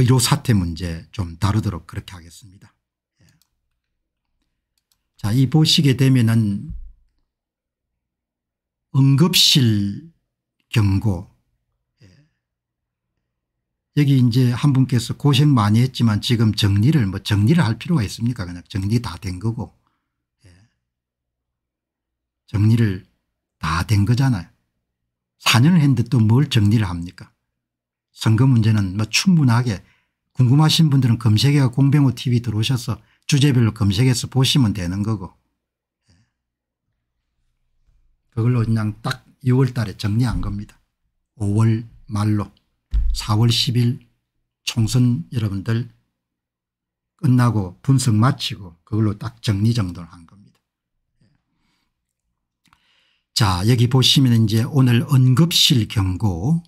의료 어, 사태 문제 좀 다루도록 그렇게 하겠습니다. 예. 자, 이 보시게 되면은 응급실 경고. 예. 여기 이제 한 분께서 고생 많이 했지만 지금 정리를 뭐 정리를 할 필요가 있습니까? 그냥 정리 다 된 거고. 예. 정리를 다 된 거잖아요. 4년을 했는데 또 뭘 정리를 합니까? 선거 문제는 뭐 충분하게 궁금하신 분들은 검색해 공병호 tv 들어오셔서 주제별로 검색해서 보시면 되는 거고 예. 그걸로 그냥 딱 6월 달에 정리한 겁니다. 5월 말로 4월 10일 총선 여러분들 끝나고 분석 마치고 그걸로 딱 정리 정돈을 한 겁니다. 예. 자 여기 보시면 이제 오늘 언급실 경고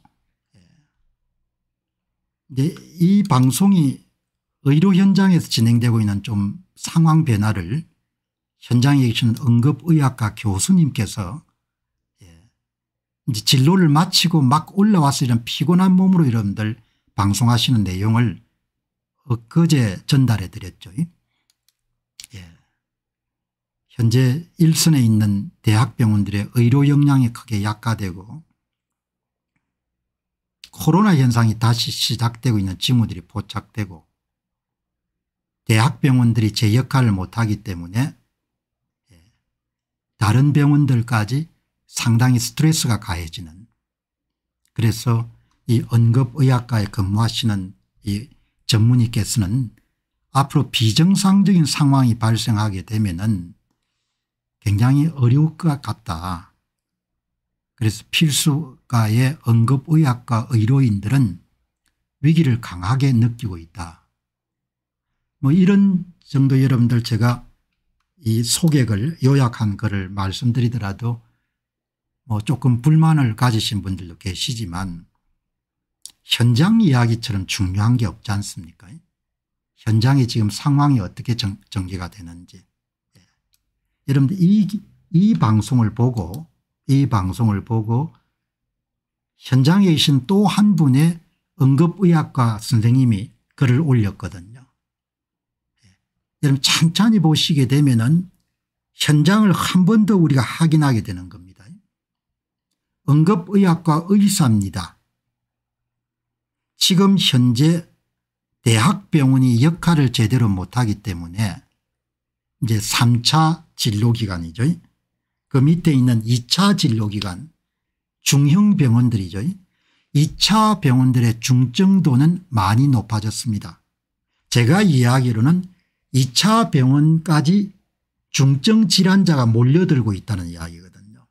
이 방송이 의료 현장에서 진행되고 있는 좀 상황 변화를 현장에 계시는 응급의학과 교수님께서 예, 이제 진로를 마치고 막 올라와서 이런 피곤한 몸으로 여러분들 방송하시는 내용을 엊그제 전달해 드렸죠. 예. 현재 일선에 있는 대학병원들의 의료 역량이 크게 약화되고 코로나 현상이 다시 시작되고 있는 징후들이 포착되고 대학병원들이 제 역할을 못하기 때문에 예, 다른 병원들까지 상당히 스트레스가 가해지는 그래서 이언급의학과에 근무하시는 이 전문의께서는 앞으로 비정상적인 상황이 발생하게 되면 은 굉장히 어려울 것 같다. 그래서 필수 국가의 응급의학과 의료인들은 위기를 강하게 느끼고 있다. 뭐 이런 정도 여러분들 제가 이 소객을 요약한 글을 말씀드리더라도 뭐 조금 불만을 가지신 분들도 계시지만 현장 이야기처럼 중요한 게 없지 않습니까 현장이 지금 상황이 어떻게 정, 전개가 되는지 예. 여러분들 이, 이 방송을 보고 이 방송을 보고 현장에 계신 또 한 분의 응급의학과 선생님이 글을 올렸거든요. 예. 여러분 찬찬히 보시게 되면 은 현장을 한 번 더 우리가 확인하게 되는 겁니다. 응급의학과 의사입니다. 지금 현재 대학병원이 역할을 제대로 못하기 때문에 이제 3차 진료기간이죠. 그 밑에 있는 2차 진료기간 중형 병원들이죠. 2차 병원들의 중증도는 많이 높아졌습니다. 제가 이야기로는 2차 병원까지 중증 질환자가 몰려들고 있다는 이야기거든요.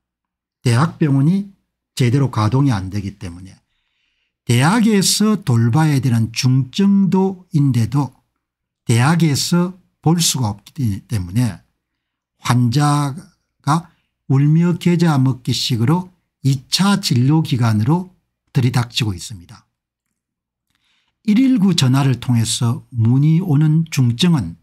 대학병원이 제대로 가동이 안 되기 때문에 대학에서 돌봐야 되는 중증도인데도 대학에서 볼 수가 없기 때문에 환자가 울며 계좌 먹기식으로 2차 진료기간으로 들이닥치고 있습니다. 119 전화를 통해서 문이 오는 중증은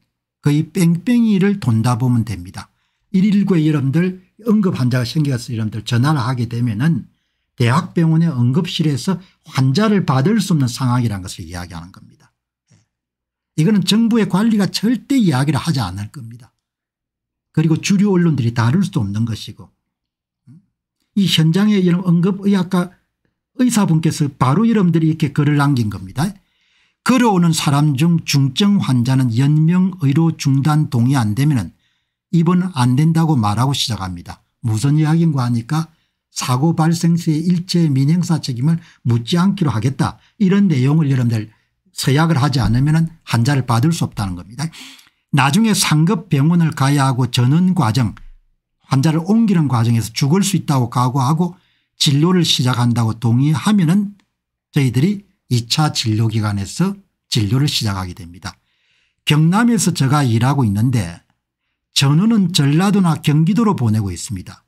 거의 뺑뺑이를 돈다 보면 됩니다. 119에 여러분들 응급 환자가 생겨서 여러분들 전화를 하게 되면 은 대학병원의 응급실에서 환자를 받을 수 없는 상황이라는 것을 이야기하는 겁니다. 예. 이거는 정부의 관리가 절대 이야기를 하지 않을 겁니다. 그리고 주류 언론들이 다룰 수도 없는 것이고 이 현장에 이런 응급의학과 의사분께서 바로 여러분들이 이렇게 글을 남긴 겁니다. 걸어오는 사람 중 중증 환자는 연명의료 중단 동의 안 되면 입원 안 된다고 말하고 시작합니다. 무슨 이야기인가 하니까 사고 발생 시에 일체 민행사 책임을 묻지 않기로 하겠다 이런 내용을 여러분들 서약을 하지 않으면 환자를 받을 수 없다는 겁니다. 나중에 상급 병원을 가야 하고 전원 과정 환자를 옮기는 과정에서 죽을 수 있다고 각오하고 진료를 시작한다고 동의하면 은 저희들이 2차 진료기관에서 진료를 시작하게 됩니다. 경남에서 제가 일하고 있는데 전우는 전라도나 경기도로 보내고 있습니다.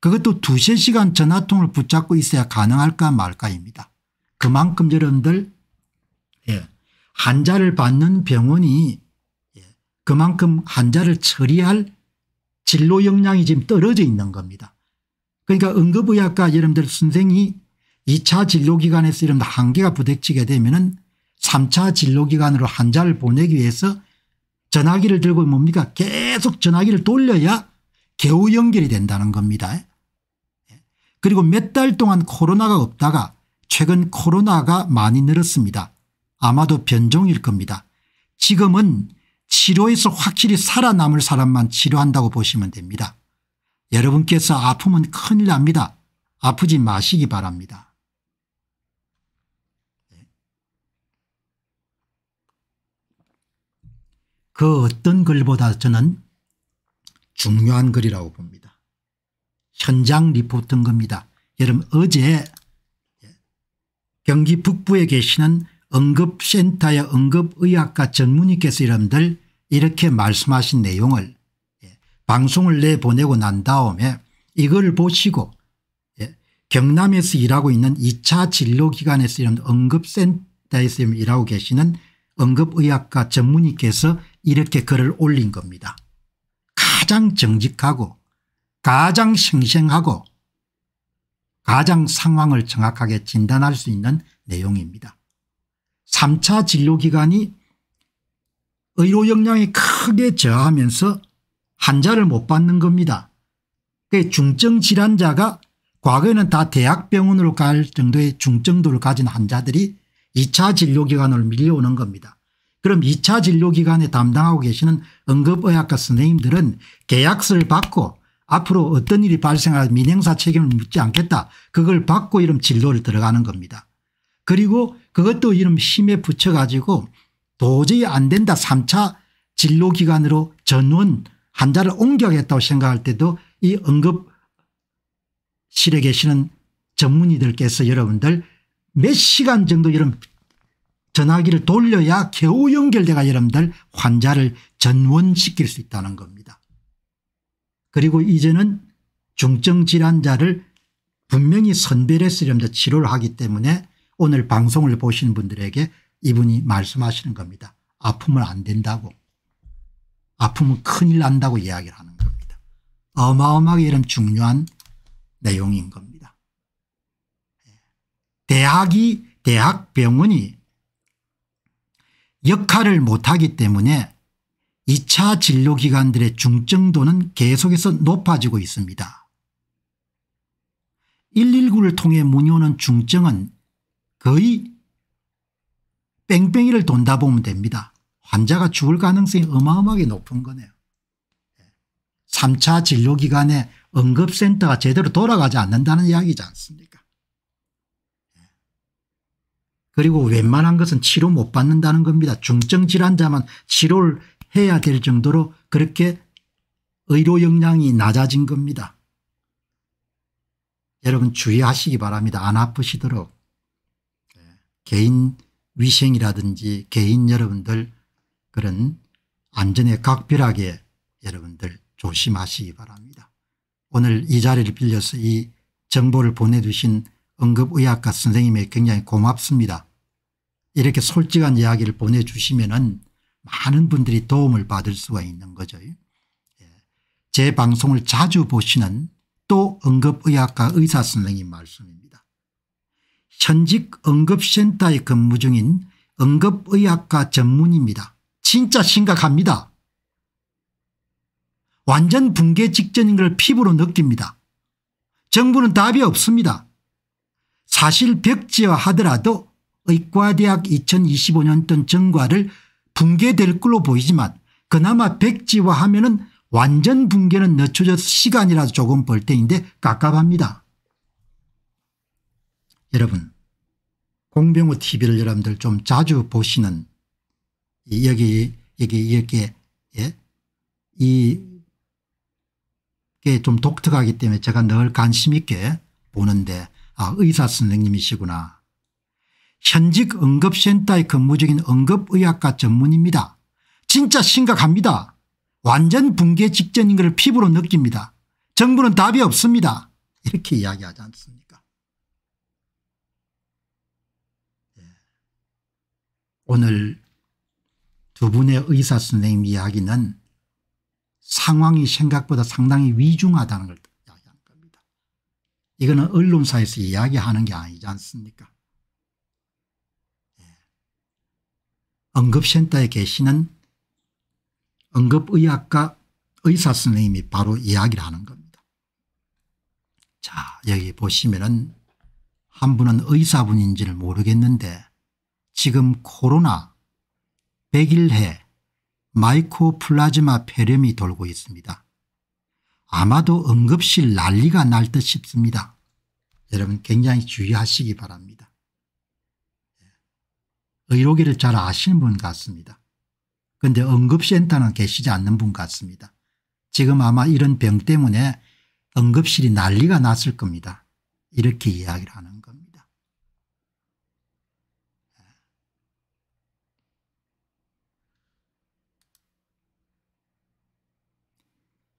그것도 두세 시간 전화통을 붙잡고 있어야 가능할까 말까입니다. 그만큼 여러분들 예, 환자를 받는 병원이 예, 그만큼 환자를 처리할 진로 역량이 지금 떨어져 있는 겁니다. 그러니까 응급의학과 여러분들 선생이 2차 진료기관에서 이런 한계가 부딪치게 되면 은 3차 진로기관으로 환자를 보내기 위해서 전화기를 들고 뭡니까 계속 전화기를 돌려야 개우 연결이 된다는 겁니다. 예. 그리고 몇 달 동안 코로나가 없다가 최근 코로나가 많이 늘었습니다. 아마도 변종일 겁니다. 지금은 치료에서 확실히 살아남을 사람만 치료한다고 보시면 됩니다. 여러분께서 아프면 큰일 납니다. 아프지 마시기 바랍니다. 그 어떤 글보다 저는 중요한 글이라고 봅니다. 현장 리포트인 겁니다. 여러분 어제 경기 북부에 계시는 응급센터의 응급의학과 전문의께서 여러분들 이렇게 말씀하신 내용을 예, 방송을 내보내고 난 다음에 이걸 보시고 예, 경남에서 일하고 있는 2차 진료기관에서 이런 응급센터에서 일하고 계시는 응급의학과 전문의께서 이렇게 글을 올린 겁니다. 가장 정직하고 가장 생생하고 가장 상황을 정확하게 진단할 수 있는 내용입니다. 3차 진료기간이 의료 역량이 크게 저하면서 환자를 못 받는 겁니다. 중증 질환자가 과거에는 다 대학병원으로 갈 정도의 중증도를 가진 환자들이 2차 진료기관으로 밀려오는 겁니다. 그럼 2차 진료기관에 담당하고 계시는 응급의학과 선생님들은 계약서를 받고 앞으로 어떤 일이 발생할 민행사 책임을 묻지 않겠다. 그걸 받고 이런 진료를 들어가는 겁니다. 그리고 그것도 이름 힘에 붙여가지고 도저히 안 된다 3차 진료기관으로 전원 환자를 옮겨야겠다고 생각할 때도 이 응급실에 계시는 전문의들께서 여러분들 몇 시간 정도 여러 전화기를 돌려야 겨우 연결돼가 여러분들 환자를 전원시킬 수 있다는 겁니다. 그리고 이제는 중증 질환자를 분명히 선별해서 여러분들 치료를 하기 때문에 오늘 방송을 보신 분들에게 이분이 말씀하시는 겁니다. 아프면 안 된다고. 아프면 큰일 난다고 이야기를 하는 겁니다. 어마어마하게 이런 중요한 내용인 겁니다. 예. 대학이 대학병원이 역할을 못하기 때문에 2차 진료기관들의 중증도는 계속해서 높아지고 있습니다. 119를 통해 문의 오는 중증은 거의 뺑뺑이를 돈다 보면 됩니다. 환자가 죽을 가능성이 어마어마하게 높은 거네요. 3차 진료기간에 응급센터가 제대로 돌아가지 않는다는 이야기지 않습니까 그리고 웬만한 것은 치료 못 받는다는 겁니다. 중증 질환자만 치료를 해야 될 정도로 그렇게 의료 역량이 낮아진 겁니다. 여러분 주의하시기 바랍니다. 안 아프시도록. 개인 위생이라든지 개인 여러분들 그런 안전에 각별하게 여러분들 조심하시기 바랍니다. 오늘 이 자리를 빌려서 이 정보를 보내주신 응급의학과 선생님에 굉장히 고맙습니다. 이렇게 솔직한 이야기를 보내주시면 은 많은 분들이 도움을 받을 수가 있는 거죠. 예. 제 방송을 자주 보시는 또 응급의학과 의사 선생님 말씀입니다. 현직 응급센터에 근무 중인 응급의학과 전문입니다. 진짜 심각합니다. 완전 붕괴 직전인 걸 피부로 느낍니다. 정부는 답이 없습니다. 사실 벽지화 하더라도 의과대학 2025년던 전과를 붕괴될 걸로 보이지만 그나마 벽지화하면은 완전 붕괴는 늦춰져서 시간이라도 조금 벌 때인데 깝깝합니다. 여러분 공병호 tv를 여러분들 좀 자주 보시는 여기 여기 이렇게 예? 이게 좀 독특하기 때문에 제가 늘 관심 있게 보는데 아 의사 선생님이시구나. 현직 응급센터의 근무 그 중인 응급의학과 전문입니다. 진짜 심각합니다. 완전 붕괴 직전인 것을 피부로 느낍니다. 정부는 답이 없습니다. 이렇게 이야기하지 않습니다. 오늘 두 분의 의사 선생님 이야기는 상황이 생각보다 상당히 위중하다는 걸 이야기한 겁니다. 이거는 언론사에서 이야기하는 게 아니지 않습니까? 예. 응급센터에 계시는 응급의학과 의사 선생님이 바로 이야기를 하는 겁니다. 자 여기 보시면은 한 분은 의사분인지를 모르겠는데 지금 코로나, 백일해, 마이코플라즈마 폐렴이 돌고 있습니다. 아마도 응급실 난리가 날 듯 싶습니다. 여러분 굉장히 주의하시기 바랍니다. 예. 의료계를 잘 아시는 분 같습니다. 그런데 응급센터는 계시지 않는 분 같습니다. 지금 아마 이런 병 때문에 응급실이 난리가 났을 겁니다. 이렇게 이야기를 하는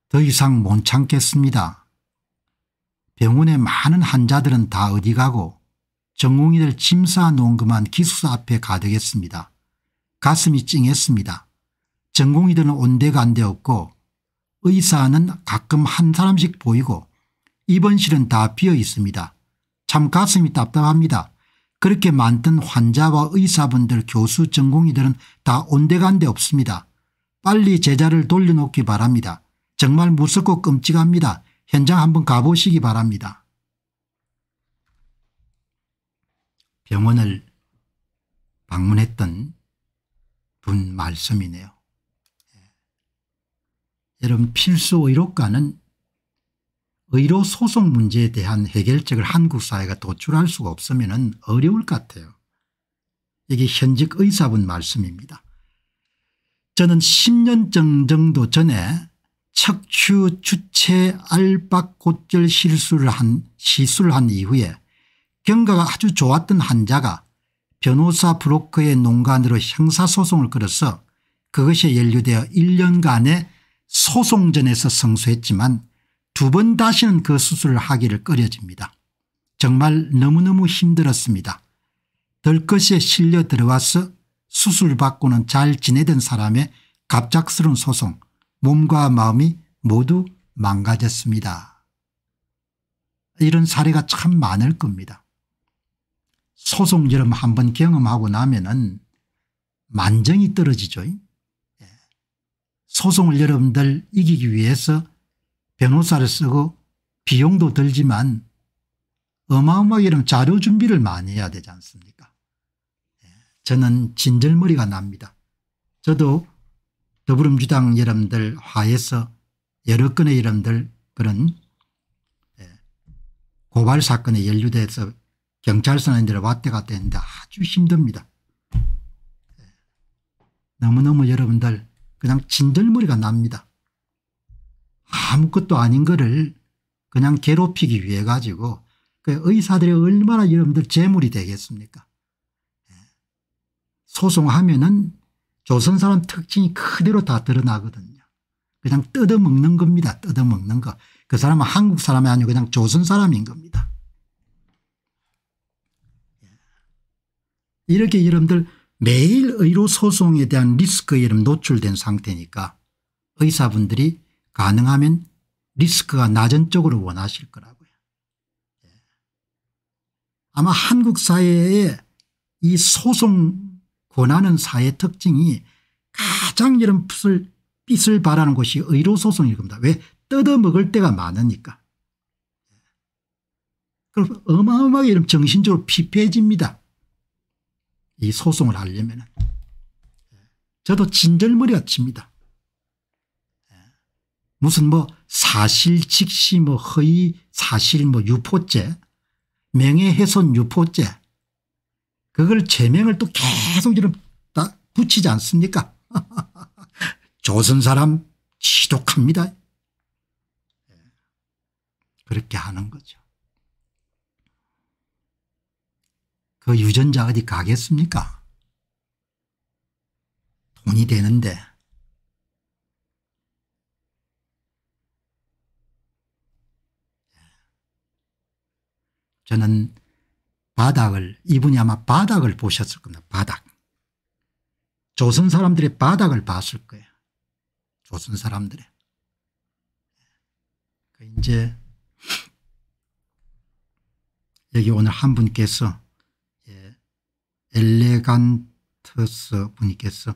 더 이상 못 참겠습니다. 병원에 많은 환자들은 다 어디 가고 전공의들짐 쌓아놓은 것만 기숙사 앞에 가득했습니다. 가슴이 찡했습니다. 전공의들은 온데간데 없고 의사는 가끔 한 사람씩 보이고 입원실은 다 비어 있습니다. 참 가슴이 답답합니다. 그렇게 많던 환자와 의사분들 교수 전공의들은 다 온데간데 없습니다. 빨리 제자를 돌려놓기 바랍니다. 정말 무섭고 끔찍합니다. 현장 한번 가보시기 바랍니다. 병원을 방문했던 분 말씀이네요. 예. 여러분 필수 의료과는 의료 소송 문제에 대한 해결책을 한국 사회가 도출할 수가 없으면 어려울 것 같아요. 이게 현직 의사분 말씀입니다. 저는 10년 정도 전에 척추 주체 알박골절 시술을 한, 시술을 한 이후에 경과가 아주 좋았던 환자가 변호사 브로커의 농간으로 형사소송을 걸어서 그것에 연루되어 1년간의 소송전에서 성소했지만 두 번 다시는 그 수술을 하기를 꺼려집니다. 정말 너무너무 힘들었습니다. 덜것에 실려 들어와서 수술 받고는 잘 지내던 사람의 갑작스러운 소송 몸과 마음이 모두 망가졌습니다. 이런 사례가 참 많을 겁니다. 소송처럼 한번 경험하고 나면 은 만정이 떨어지죠. 예. 소송을 여러분들 이기기 위해서 변호사를 쓰고 비용도 들지만 어마어마하게 이런 자료 준비를 많이 해야 되지 않습니까 예. 저는 진절머리가 납니다. 저도 더불어민주당 여러분들 화해서 여러 건의 여러분들 그런 예, 고발 사건에 연루돼서 경찰 선원들을 왔다 갔다 했는데 아주 힘듭니다. 예, 너무너무 여러분들 그냥 진절머리가 납니다. 아무것도 아닌 거를 그냥 괴롭히기 위해 가지고 그 의사들이 얼마나 여러분들 재물이 되겠습니까 예, 소송하면은 조선사람 특징이 그대로 다 드러나거든요. 그냥 뜯어먹는 겁니다. 뜯어먹는 거. 그 사람은 한국 사람이 아니고 그냥 조선 사람인 겁니다. 예. 이렇게 여러분들 매일 의료소송에 대한 리스크에 여러 노출된 상태니까 의사분들이 가능하면 리스크가 낮은 쪽으로 원하실 거라고요. 예. 아마 한국 사회에 이 소송 권하는 사회 특징이 가장 이런 붓을 빛을 바라는 것이 의료소송일 겁니다. 왜? 뜯어먹을 때가 많으니까. 그럼 어마어마하게 이런 정신적으로 피폐해집니다. 이 소송을 하려면. 저도 진절머리가 칩니다. 무슨 뭐 사실 직시 뭐 허위 사실 뭐 유포죄 명예훼손 유포죄 그걸 제명을 또 계속 지금 붙이지 않습니까 조선 사람 지독합니다. 예. 그렇게 하는 거죠. 그 유전자 어디 가겠습니까 돈이 되는데 예. 저는 바닥을 이분이 아마 바닥을 보셨을 겁니다. 바닥. 조선 사람들의 바닥을 봤을 거예요. 조선 사람들의. 그러니까 이제 여기 오늘 한 분께서 예, 엘레간트스 분께서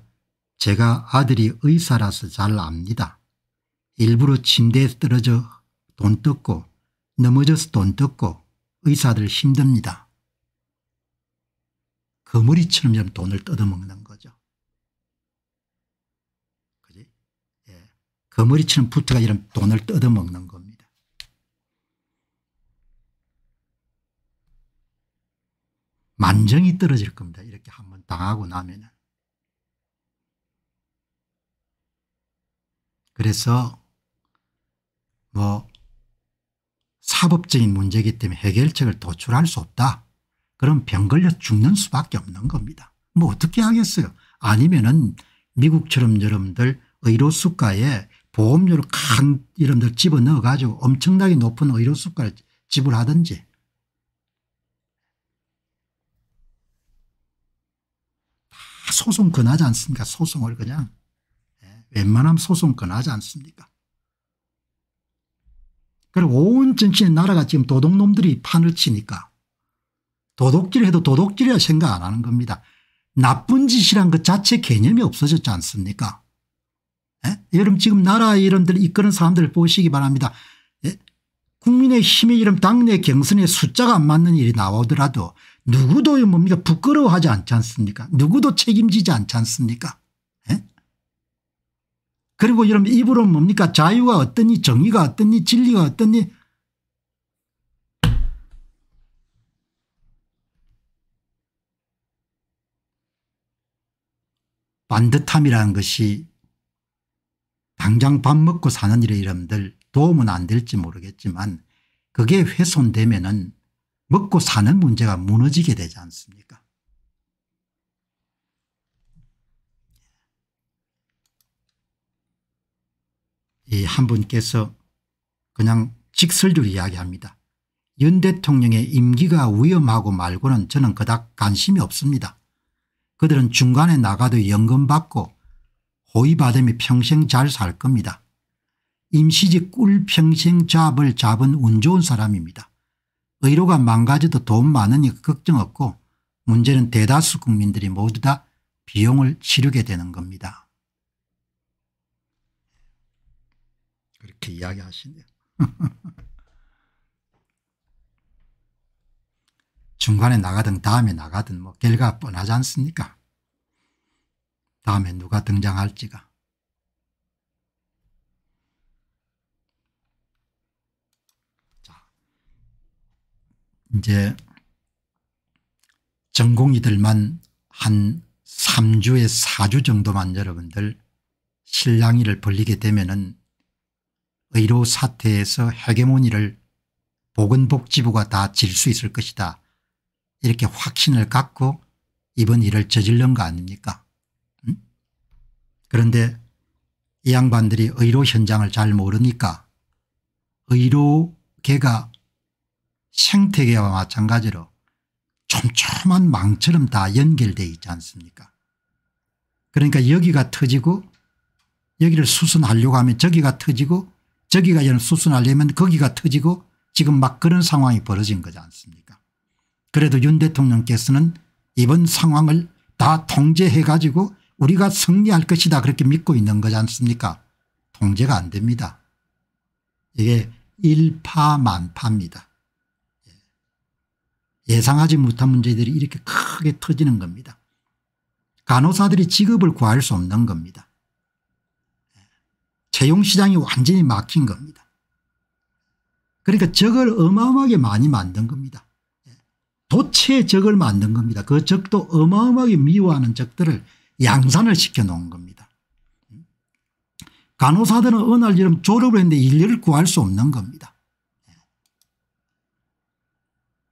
제가 아들이 의사라서 잘 압니다. 일부러 침대에 떨어져 돈 뜯고 넘어져서 돈 뜯고 의사들 힘듭니다. 거머리처럼 돈을 뜯어먹는 거죠. 그지? 예. 거머리처럼 붙어가지고 돈을 뜯어먹는 겁니다. 만정이 떨어질 겁니다. 이렇게 한번 당하고 나면은. 그래서 뭐 사법적인 문제이기 때문에 해결책을 도출할 수 없다. 그럼 병 걸려 죽는 수밖에 없는 겁니다. 뭐 어떻게 하겠어요. 아니면은 미국처럼 여러분들 의료수가에 보험료를 강여러들 집어넣어 가지고 엄청나게 높은 의료수가를 지불하든지 소송 권하지 않습니까 소송을 그냥 예, 웬만하면 소송 권하지 않습니까 그리고 온정치 나라가 지금 도둑놈들이 판을 치니까 도둑질 해도 도둑질이라 생각 안 하는 겁니다. 나쁜 짓이란 것 자체 개념이 없어졌지 않습니까 예? 여러분 지금 나라 이름들 이끄는 사람들 보시기 바랍니다. 예? 국민의힘의 이름 당내 경선에 숫자가 안 맞는 일이 나오더라도 누구도 뭡니까 부끄러워하지 않지 않습니까 누구도 책임지지 않지 않습니까 예? 그리고 여러분 입으로 뭡니까 자유가 어떠니 정의가 어떠니 진리가 어떠니 반듯함이라는 것이 당장 밥 먹고 사는 일의 이름들 도움은 안 될지 모르겠지만 그게 훼손되면 은 먹고 사는 문제가 무너지게 되지 않습니까 이 한 분께서 그냥 직설적으로 이야기합니다. 윤 대통령의 임기가 위험하고 말고는 저는 그닥 관심이 없습니다. 그들은 중간에 나가도 연금 받고 호의받음이 평생 잘 살 겁니다. 임시직 꿀평생 잡을 잡은 운 좋은 사람입니다. 의료가 망가져도 돈 많으니까 걱정 없고 문제는 대다수 국민들이 모두 다 비용을 치르게 되는 겁니다. 그렇게 이야기하시네요. 중간에 나가든 다음에 나가든 뭐 결과 가 뻔하지 않습니까? 다음에 누가 등장할지가. 자, 이제 전공이들만 한 3주에 4주 정도만 여러분들 실랑이를 벌리게 되면은 의료 사태에서 해계모니를 보건복지부가 다 질 수 있을 것이다. 이렇게 확신을 갖고 이번 일을 저질른 거 아닙니까 음? 그런데 이 양반들이 의료 현장을 잘 모르니까 의료계가 생태계와 마찬가지로 촘촘한 망처럼 다 연결되어 있지 않습니까 그러니까 여기가 터지고 여기를 수순하려고 하면 저기가 터지고 저기가 수순하려면 거기가 터지고 지금 막 그런 상황이 벌어진 거지 않습니까 그래도 윤 대통령께서는 이번 상황을 다 통제해 가지고 우리가 승리할 것이다 그렇게 믿고 있는 거지 않습니까 통제가 안 됩니다. 이게 일파만파입니다. 예. 예상하지 못한 문제들이 이렇게 크게 터지는 겁니다. 간호사들이 직업을 구할 수 없는 겁니다. 예. 채용시장이 완전히 막힌 겁니다. 그러니까 저걸 어마어마하게 많이 만든 겁니다. 도체적을 만든 겁니다. 그 적도 어마어마하게 미워하는 적들을 양산을 시켜놓은 겁니다. 간호사들은 어느 날 이런 졸업을 했는데 인류를 구할 수 없는 겁니다.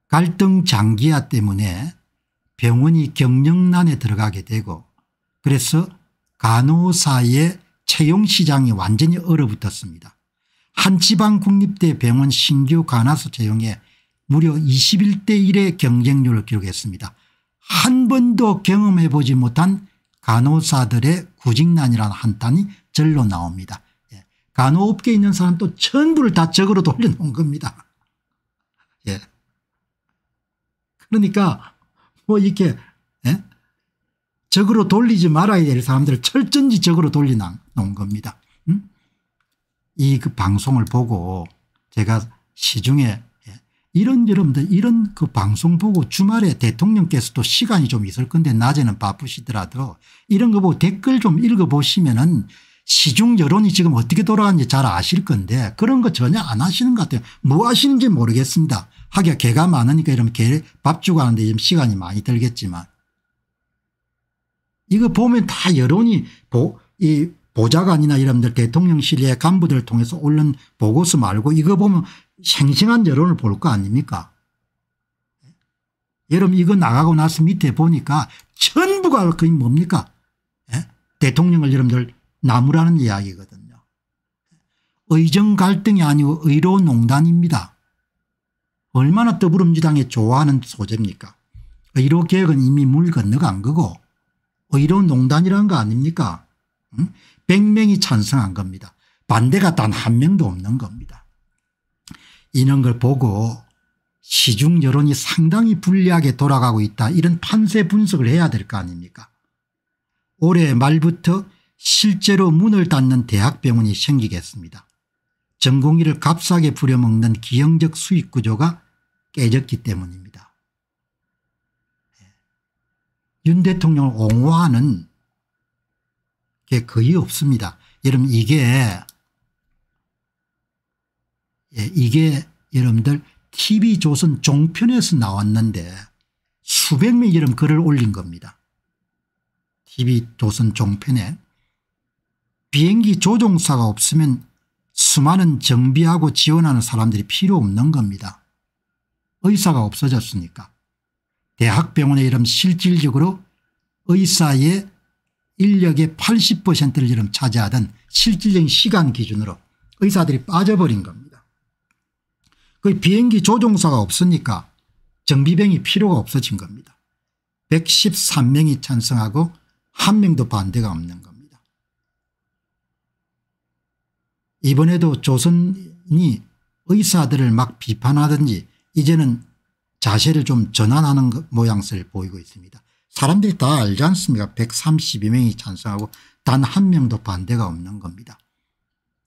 갈등 장기화 때문에 병원이 경영난에 들어가게 되고 그래서 간호사의 채용시장이 완전히 얼어붙었습니다. 한지방 국립대 병원 신규 간호사 채용에 무려 21대 1의 경쟁률을 기록했습니다. 한 번도 경험해 보지 못한 간호사들의 구직난이라는 한탄이 절로 나옵니다. 예. 간호업계에 있는 사람도 전부를 다 적으로 돌려놓은 겁니다. 예. 그러니까 뭐 이렇게 예? 적으로 돌리지 말아야 될 사람들을 철전지 적으로 돌려놓은 겁니다. 음? 이그 방송을 보고 제가 시중에 이런 여러분들 이런 그 방송 보고 주말에 대통령께서도 시간이 좀 있을 건데 낮에는 바쁘시더라도 이런 거 보고 댓글 좀 읽어보시면은 시중 여론이 지금 어떻게 돌아가는지 잘 아실 건데 그런 거 전혀 안 하시는 것 같아요. 뭐 하시는지 모르겠습니다. 하기가 개가 많으니까 이러면 개밥 주고 하는데 좀 시간이 많이 들겠지만 이거 보면 다 여론이 보, 이 보좌관이나 이런들 대통령실의 간부들을 통해서 올른 보고서 말고 이거 보면 생생한 여론을 볼 거 아닙니까 예? 여러분 이거 나가고 나서 밑에 보니까 전부가 거의 뭡니까 예? 대통령을 여러분들 나무라는 이야기거든요. 의정 갈등이 아니고 의로 농단입니다. 얼마나 더불어주당이 좋아하는 소재입니까 의료 개혁은 이미 물 건너간 거고 의료 농단이라는 거 아닙니까 응? 100명이 찬성한 겁니다. 반대가 단 한 명도 없는 겁니다. 이런 걸 보고 시중 여론이 상당히 불리하게 돌아가고 있다 이런 판세 분석을 해야 될 거 아닙니까 올해 말부터 실제로 문을 닫는 대학병원이 생기겠습니다. 전공의를 값싸게 부려먹는 기형적 수익구조가 깨졌기 때문입니다. 예. 윤 대통령을 옹호하는 게 거의 없습니다. 여러분 이게 예, 이게 여러분들 TV조선 종편에서 나왔는데 수백 명이 여러 글을 올린 겁니다. TV조선 종편에 비행기 조종사가 없으면 수많은 정비하고 지원하는 사람들이 필요 없는 겁니다. 의사가 없어졌으니까. 대학병원의 이름 실질적으로 의사의 인력의 80%를 이름 차지하던 실질적인 시간 기준으로 의사들이 빠져버린 겁니다. 그 비행기 조종사가 없으니까 정비병이 필요가 없어진 겁니다. 113명이 찬성하고 한 명도 반대가 없는 겁니다. 이번에도 조선이 의사들을 막 비판하든지 이제는 자세를 좀 전환하는 모양새를 보이고 있습니다. 사람들이 다 알지 않습니까 132명이 찬성하고 단 한 명도 반대가 없는 겁니다.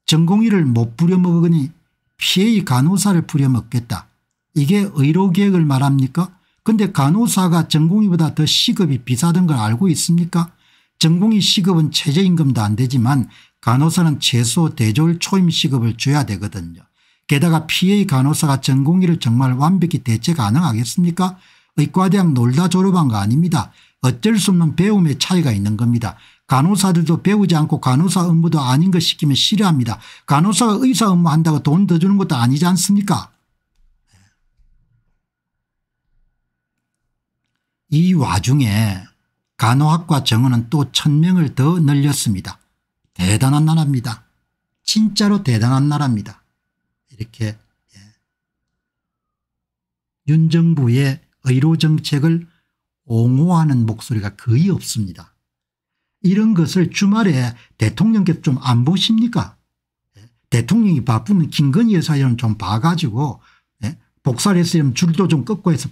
전공의를 못 부려먹으니 피해의 간호사를 부려먹겠다. 이게 의료계획을 말합니까? 근데 간호사가 전공의보다 더 시급이 비싸던 걸 알고 있습니까? 전공의 시급은 최저임금도 안 되지만 간호사는 최소 대졸 초임 시급을 줘야 되거든요. 게다가 PA 간호사가 전공의를 정말 완벽히 대체 가능하겠습니까? 의과대학 놀다 졸업한 거 아닙니다. 어쩔 수 없는 배움의 차이가 있는 겁니다. 간호사들도 배우지 않고 간호사 업무도 아닌 것 시키면 싫어합니다. 간호사가 의사 업무 한다고 돈 더 주는 것도 아니지 않습니까 이 와중에 간호학과 정원은 또 1000명을 더 늘렸습니다. 대단한 나라입니다. 진짜로 대단한 나라입니다. 이렇게 예. 윤 정부의 의료 정책을 옹호하는 목소리가 거의 없습니다. 이런 것을 주말에 대통령께서 좀 안 보십니까? 예? 대통령이 바쁘면 김건희 여사는 좀 봐가지고 예? 복사를 했으면 줄도 좀 꺾고 해서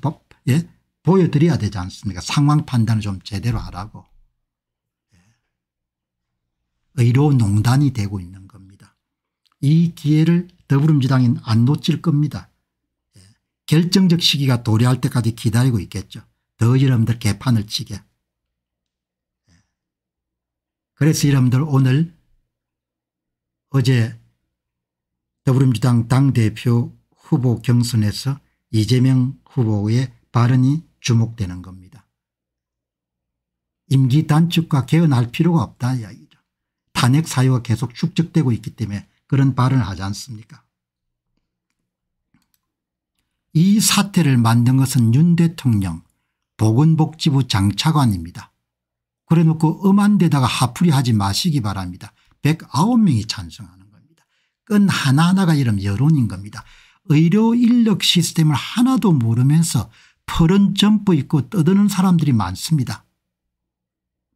예? 보여드려야 되지 않습니까? 상황 판단을 좀 제대로 하라고. 의료 농단이 되고 있는 겁니다. 이 기회를 더불어민주당은 안 놓칠 겁니다. 결정적 시기가 도래할 때까지 기다리고 있겠죠. 더 여러분들 개판을 치게. 그래서 여러분들 오늘 어제 더불어민주당 당대표 후보 경선에서 이재명 후보의 발언이 주목되는 겁니다. 임기 단축과 개헌할 필요가 없다 이야기죠. 탄핵 사유가 계속 축적되고 있기 때문에 그런 발언을 하지 않습니까 이 사태를 만든 것은 윤 대통령 보건복지부 장차관입니다. 그래 놓고 엄한 데다가 하풀이 하지 마시기 바랍니다. 109명이 찬성하는 겁니다. 끈 하나하나가 이런 여론인 겁니다. 의료 인력 시스템을 하나도 모르면서 펄은 점프 있고 떠드는 사람들이 많습니다.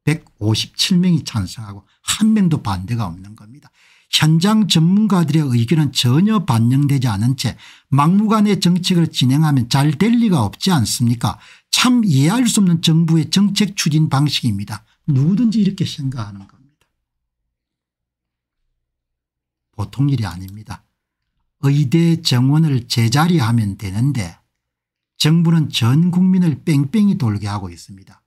157명이 찬성하고 한 명도 반대가 없는 겁니다. 현장 전문가들의 의견은 전혀 반영되지 않은 채 막무가내 정책을 진행하면 잘 될 리가 없지 않습니까 참 이해할 수 없는 정부의 정책 추진 방식입니다. 누구든지 이렇게 생각하는 겁니다. 보통 일이 아닙니다. 의대 정원을 제자리하면 되는데 정부는 전 국민을 뺑뺑이 돌게 하고 있습니다.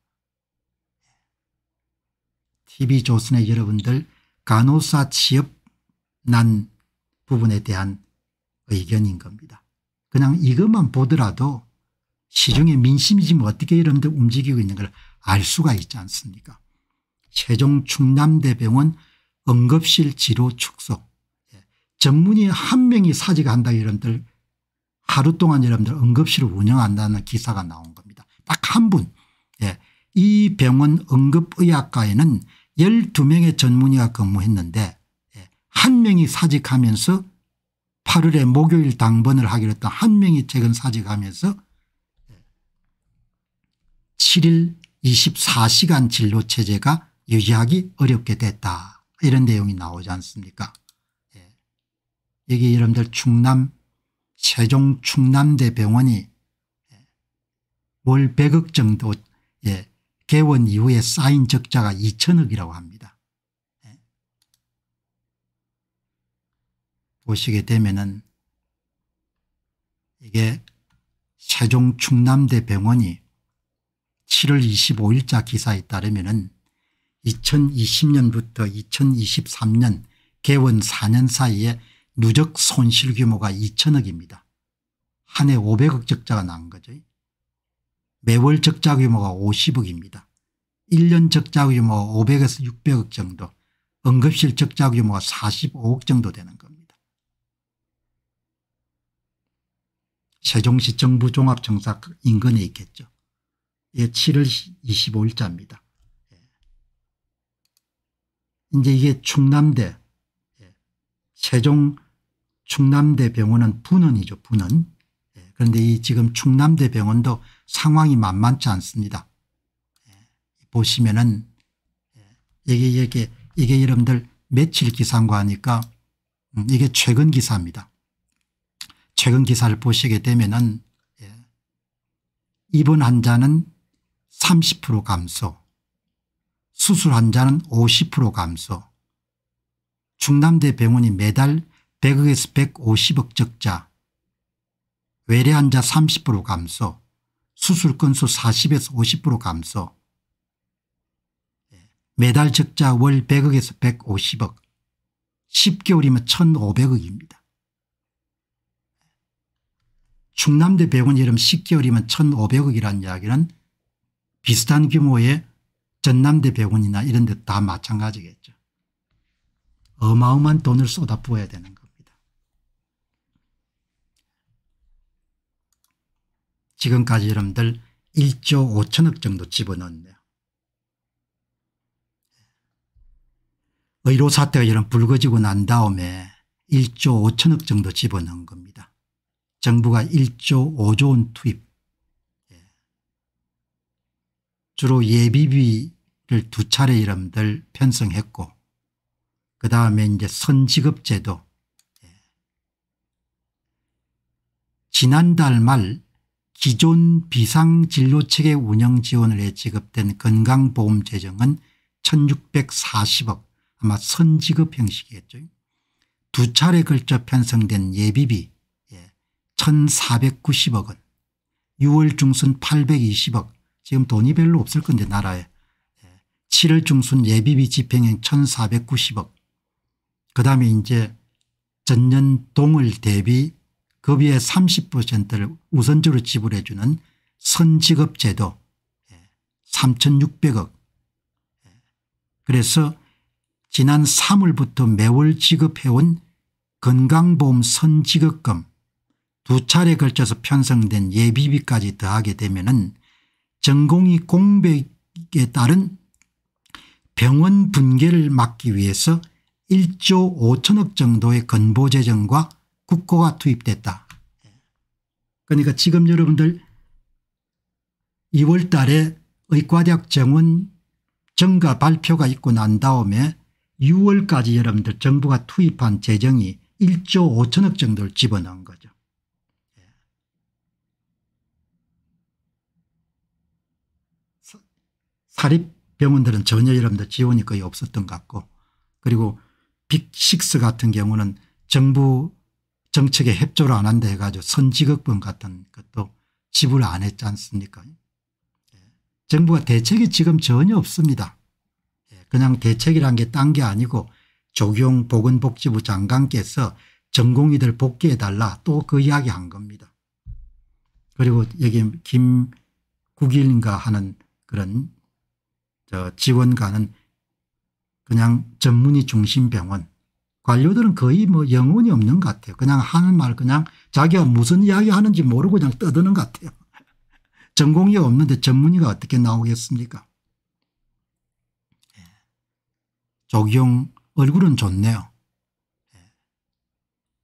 TV조선의 여러분들 간호사 취업난 부분에 대한 의견인 겁니다. 그냥 이것만 보더라도 시중의 민심이 지금 어떻게 여러분들 움직이고 있는 걸 알 수가 있지 않습니까 세종 충남대병원 응급실 지로 축소 예. 전문의 한 명이 사직한다 여러분들 하루 동안 여러분들 응급실을 운영한다는 기사가 나온 겁니다. 딱 한 분. 예. 이 병원 응급의학과에는 12명의 전문의가 근무했는데 예. 한 명이 사직하면서 8월에 목요일 당번을 하기로 했던 한 명이 최근 사직하면서 7일 예. 24시간 진료체제가 유지하기 어렵게 됐다 이런 내용이 나오지 않습니까 예. 여기 여러분들 충남 세종 충남대 병원이 예, 월 100억 정도 예, 개원 이후에 쌓인 적자가 2천억이라고 합니다. 예. 보시게 되면은 이게 세종 충남대 병원이 7월 25일자 기사에 따르면은 2020년부터 2023년 개원 4년 사이에 누적 손실 규모가 2천억입니다. 한 해 500억 적자가 난 거죠. 매월 적자 규모가 50억입니다. 1년 적자 규모가 500에서 600억 정도 응급실 적자 규모가 45억 정도 되는 겁니다. 세종시 정부종합청사 인근에 있겠죠. 예, 7월 25일자입니다. 이제 이게 충남대 예, 세종 충남대 병원은 분원이죠 분원. 예, 그런데 이 지금 충남대 병원도 상황이 만만치 않습니다. 예, 보시면은 이게 이게 이게 여러분들 며칠 기사인고 하니까 음, 이게 최근 기사입니다. 최근 기사를 보시게 되면은 입원 환자는 30% 감소 수술 환자는 50% 감소. 충남대 병원이 매달 100억에서 150억 적자. 외래 환자 30% 감소. 수술 건수 40에서 50% 감소. 예, 매달 적자 월 100억에서 150억. 10개월이면 1500억입니다. 충남대 병원 이름 10개월이면 1500억이라는 이야기는 비슷한 규모의 전남대 병원이나 이런 데 다 마찬가지겠죠. 어마어마한 돈을 쏟아 부어야 되는 겁니다. 지금까지 여러분들 1조 5천억 정도 집어넣었네요. 의료 사태가 이런 불거지고 난 다음에 1조 5천억 정도 집어넣은 겁니다. 정부가 1조 5조 원 투입 주로 예비비를 두 차례 이름들 편성했고 그 다음에 이제 선지급제도 예. 지난달 말 기존 비상진료체계 운영 지원을 지급된 건강보험 재정은 1640억 아마 선지급 형식이겠죠. 두 차례 걸쳐 편성된 예비비 1490억 원 6월 중순 820억 지금 돈이 별로 없을 건데 나라에. 7월 예. 중순 예비비 집행액 1490억 그 다음에 이제 전년 동을 대비 급여의 30%를 우선적으로 지불해 주는 선지급 제도 3600억 예. 예. 그래서 지난 3월부터 매월 지급해온 건강보험 선지급금 두 차례 걸쳐서 편성된 예비비까지 더하게 되면 은 전공의 공백에 따른 병원 붕괴를 막기 위해서 1조 5천억 정도의 건보재정과 국고가 투입됐다. 그러니까 지금 여러분들 2월 달에 의과대학 정원 정가 발표가 있고 난 다음에 6월까지 여러분들 정부가 투입한 재정이 1조 5천억 정도를 집어넣은 거죠. 사립병원들은 전혀 여러분들 지원이 거의 없었던 것 같고 그리고 빅식스 같은 경우는 정부 정책에 협조를 안 한다 해가지고 선지급금 같은 것도 지불 안 했지 않습니까 예. 정부가 대책이 지금 전혀 없습니다. 예. 그냥 대책이란 게 딴게 게 아니고 조경 보건복지부 장관께서 전공의들 복귀해달라 또 그 이야기 한 겁니다. 그리고 여기 김국일인가 하는 그런 저 지원가는 그냥 전문의 중심 병원 관료들은 거의 뭐 영혼이 없는 것 같아요. 그냥 하는 말 그냥 자기가 무슨 이야기 하는지 모르고 그냥 떠드는 것 같아요. 전공이 없는데 전문의가 어떻게 나오겠습니까 조기용 얼굴은 좋네요.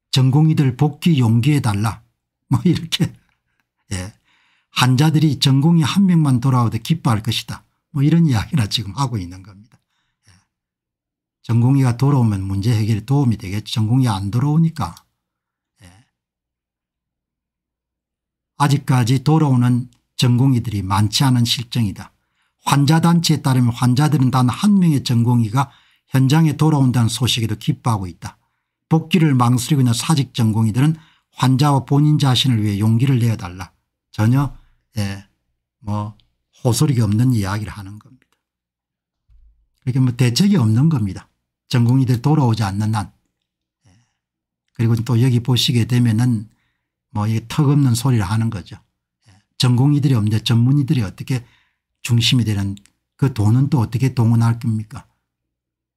전공이들 복귀 용기해달라 뭐 이렇게 예. 환자들이 전공이한 명만 돌아오되 기뻐할 것이다. 뭐 이런 이야기나 지금 하고 있는 겁니다. 예. 전공의가 돌아오면 문제 해결에 도움이 되겠죠. 전공의 안 돌아오니까. 예. 아직까지 돌아오는 전공의들이 많지 않은 실정이다. 환자단체에 따르면 환자들은 단 한 명의 전공의가 현장에 돌아온다는 소식에도 기뻐하고 있다. 복귀를 망설이고 있는 사직 전공의들은 환자와 본인 자신을 위해 용기를 내어달라. 전혀 예, 뭐 호소력이 없는 이야기를 하는 겁니다. 그렇게 그러니까 뭐 대책이 없는 겁니다. 전공의들 돌아오지 않는 한. 예. 그리고 또 여기 보시게 되면은 뭐 턱없는 소리를 하는 거죠. 예. 전공의들이 없는데 전문의들이 어떻게 중심이 되는 그 돈은 또 어떻게 동원할 겁니까?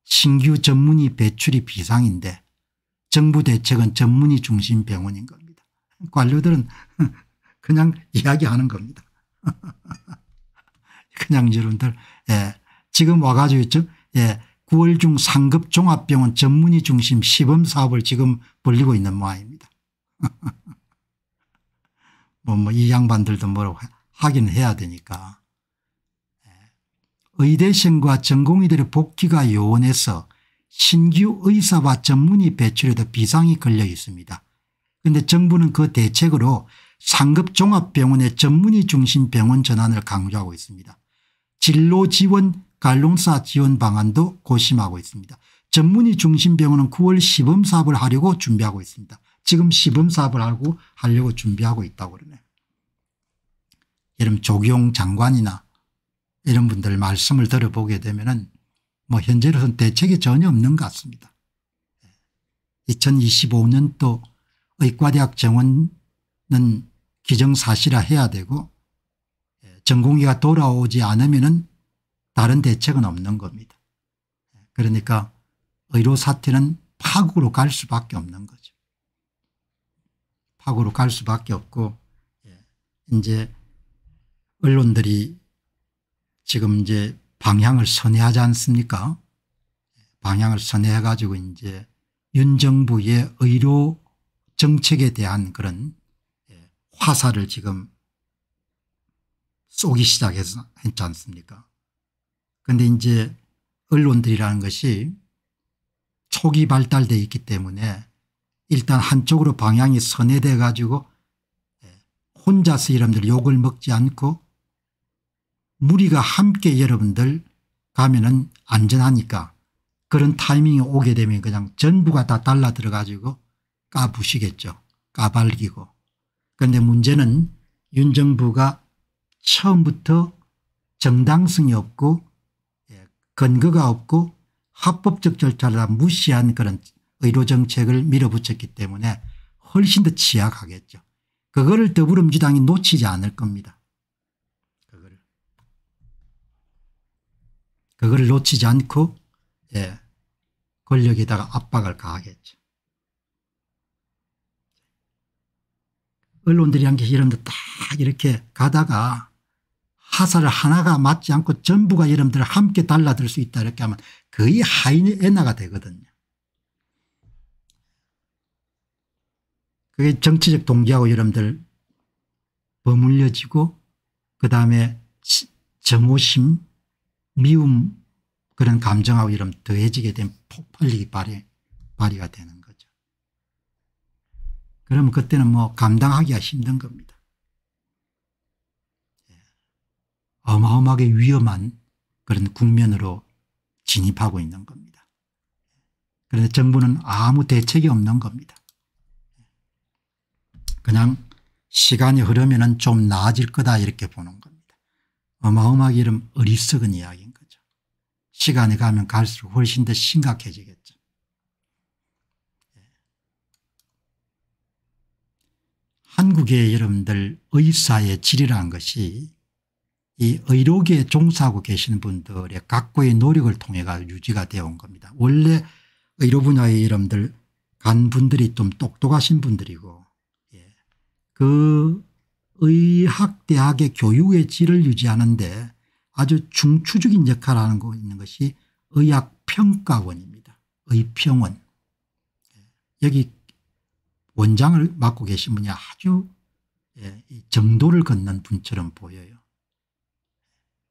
신규 전문의 배출이 비상인데 정부 대책은 전문의 중심 병원인 겁니다. 관료들은 그냥 이야기하는 겁니다. 그냥 여러분들 예. 지금 와가지고 있죠. 예. 9월 중 상급 종합병원 전문의 중심 시범 사업을 지금 벌리고 있는 모양입니다. 뭐이 뭐, 양반들도 뭐라고 하긴 해야 되니까. 예. 의대생과 전공의들의 복귀가 요원해서 신규 의사와 전문의 배출에도 비상이 걸려 있습니다. 그런데 정부는 그 대책으로 상급 종합병원의 전문의 중심 병원 전환을 강조하고 있습니다. 진로 지원 갈롱사 지원 방안도 고심하고 있습니다. 전문의 중심 병원은 9월 시범 사업을 하려고 준비하고 있습니다. 지금 시범 사업을 하고 하려고 준비하고 있다고 그러네요. 여러분 조경 장관이나 이런 분들 말씀을 들어보게 되면은 뭐 현재로서는 대책이 전혀 없는 것 같습니다. 2025년도 예. 의과대학 정원은 기정사실화 해야 되고 전공기가 돌아오지 않으면 다른 대책은 없는 겁니다. 그러니까 의료 사태는 파국으로 갈 수밖에 없는 거죠. 파국으로 갈 수밖에 없고 예, 이제 언론들이 지금 이제 방향을 선회하지 않습니까? 방향을 선회해 가지고 이제 윤 정부의 의료 정책에 대한 그런 예, 화살을 지금 쏘기 시작했지 않습니까 그런데 이제 언론들이라는 것이 초기 발달되어 있기 때문에 일단 한쪽으로 방향이 선회돼 가지고 예, 혼자서 여러분들 욕을 먹지 않고 무리가 함께 여러분들 가면은 안전하니까 그런 타이밍이 오게 되면 그냥 전부가 다 달라 들어가지고 까부시겠죠. 까발기고. 그런데 문제는 윤 정부가 처음부터 정당성이 없고 예, 근거가 없고 합법적 절차를 다 무시한 그런 의료정책을 밀어붙였기 때문에 훨씬 더 취약하겠죠. 그거를 더불어민주당이 놓치지 않을 겁니다. 그거를. 그거를 놓치지 않고 예, 권력에다가 압박을 가하겠죠. 언론들이 한 게 이런 데딱 이렇게 가다가 하사를 하나가 맞지 않고 전부가 여러분들 함께 달라들 수 있다 이렇게 하면 거의 하인의애나가 되거든요. 그게 정치적 동기하고 여러분들 버물려지고 그다음에 정오심 미움 그런 감정하고 이런 더해지게 된 폭발력이 발휘, 발휘가 되는 거죠. 그러면 그때는 뭐 감당하기가 힘든 겁니다. 어마어마하게 위험한 그런 국면으로 진입하고 있는 겁니다. 그런데 정부는 아무 대책이 없는 겁니다. 그냥 시간이 흐르면 좀 나아질 거다 이렇게 보는 겁니다. 어마어마하게 이런 어리석은 이야기인 거죠. 시간이 가면 갈수록 훨씬 더 심각해지겠죠. 한국의 여러분들 의사의 질이라는 것이 이 의료계에 종사하고 계시는 분들의 각고의 노력을 통해가 유지가 되어 온 겁니다. 원래 의료 분야의 이름들 간 분들이 좀 똑똑하신 분들이고 예. 그 의학대학의 교육의 질을 유지하는데 아주 중추적인 역할을 하는 거 있는 것이 의학평가원입니다. 의평원. 예. 여기 원장을 맡고 계신 분이 아주 예. 정도를 걷는 분처럼 보여요.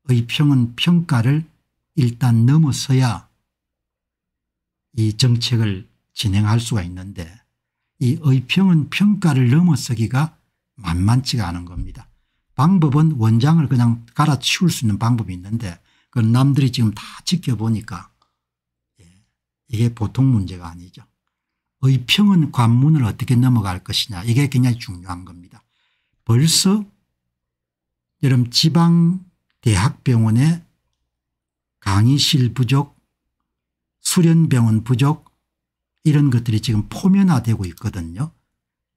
의평은 평가를 일단 넘어서야 이 정책을 진행할 수가 있는데 이 의평은 평가를 넘어서기가 만만치가 않은 겁니다. 방법은 원장을 그냥 갈아치울 수 있는 방법이 있는데 그건 남들이 지금 다 지켜보니까 예, 이게 보통 문제가 아니죠. 의평은 관문을 어떻게 넘어갈 것이냐 이게 굉장히 중요한 겁니다. 벌써 여러분 지방 대학병원의 강의실 부족 수련병원 부족 이런 것들이 지금 포면화되고 있거든요.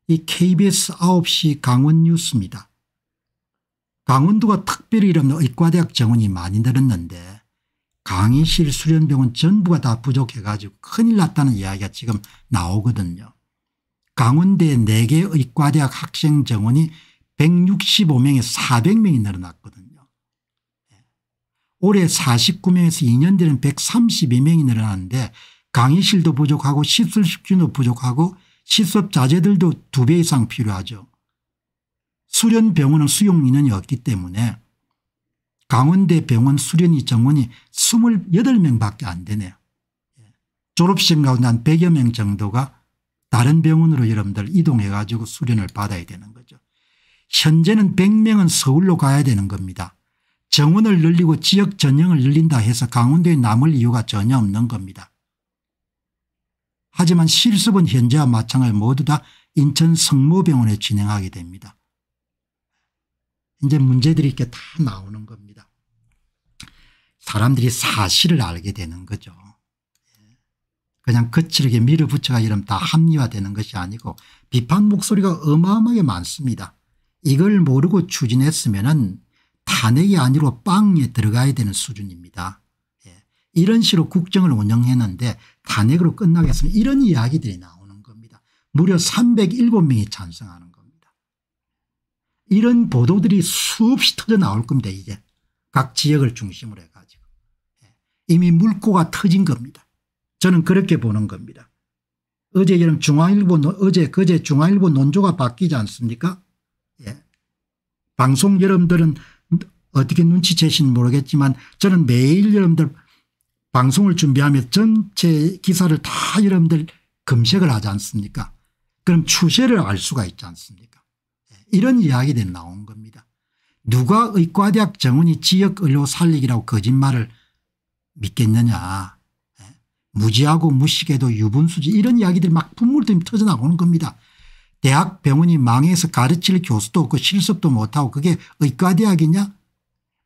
이 KBS 9시 강원 뉴스입니다. 강원도가 특별히 이런 의과대학 정원이 많이 늘었는데 강의실 수련병원 전부가 다 부족해 가지고 큰일 났다는 이야기가 지금 나오거든요. 강원대 4개 의과대학 학생 정원이 165명에 400명이 늘어났거든요. 올해 49명에서 2년 뒤는 132명이 늘어나는데 강의실도 부족하고 시술 식준도 부족하고 실습 자재들도 두 배 이상 필요하죠. 수련 병원은 수용 인원이 없기 때문에 강원대 병원 수련이 정원이 28명밖에 안 되네요. 예. 졸업생 가운데 한 100여 명 정도가 다른 병원으로 여러분들 이동해 가지고 수련을 받아야 되는 거죠. 현재는 100명은 서울로 가야 되는 겁니다. 정원을 늘리고 지역 전형을 늘린다 해서 강원도에 남을 이유가 전혀 없는 겁니다. 하지만 실습은 현재와 마찬가지 모두 다 인천 성모병원에 진행하게 됩니다. 이제 문제들이 이렇게 다 나오는 겁니다. 사람들이 사실을 알게 되는 거죠. 그냥 거칠게 밀어붙여가 이러면 다 합리화되는 것이 아니고 비판 목소리가 어마어마하게 많습니다. 이걸 모르고 추진했으면 반역이 아니고 빵에 들어가야 되는 수준입니다. 예. 이런 식으로 국정을 운영했는데 단핵으로 끝나겠으면 이런 이야기들이 나오는 겁니다. 무려 307명이 찬성하는 겁니다. 이런 보도들이 수없이 터져 나올 겁니다. 이제 각 지역을 중심으로 해가지고. 예. 이미 물꼬가 터진 겁니다. 저는 그렇게 보는 겁니다. 어제 이런 중앙일보 어제 그제 중앙일보 논조가 바뀌지 않습니까? 예. 방송 여러분들은 어떻게 눈치채신 모르겠지만 저는 매일 여러분들 방송을 준비하며 전체 기사를 다 여러분들 검색을 하지 않습니까 그럼 추세를 알 수가 있지 않습니까 예, 이런 이야기들이 나온 겁니다. 누가 의과대학 정원이 지역의료 살리기라고 거짓말을 믿겠느냐 예, 무지하고 무식해도 유분수지 이런 이야기들이 막 분물들이 터져나오는 겁니다. 대학 병원이 망해서 가르칠 교수도 없고 실습도 못하고 그게 의과대학이냐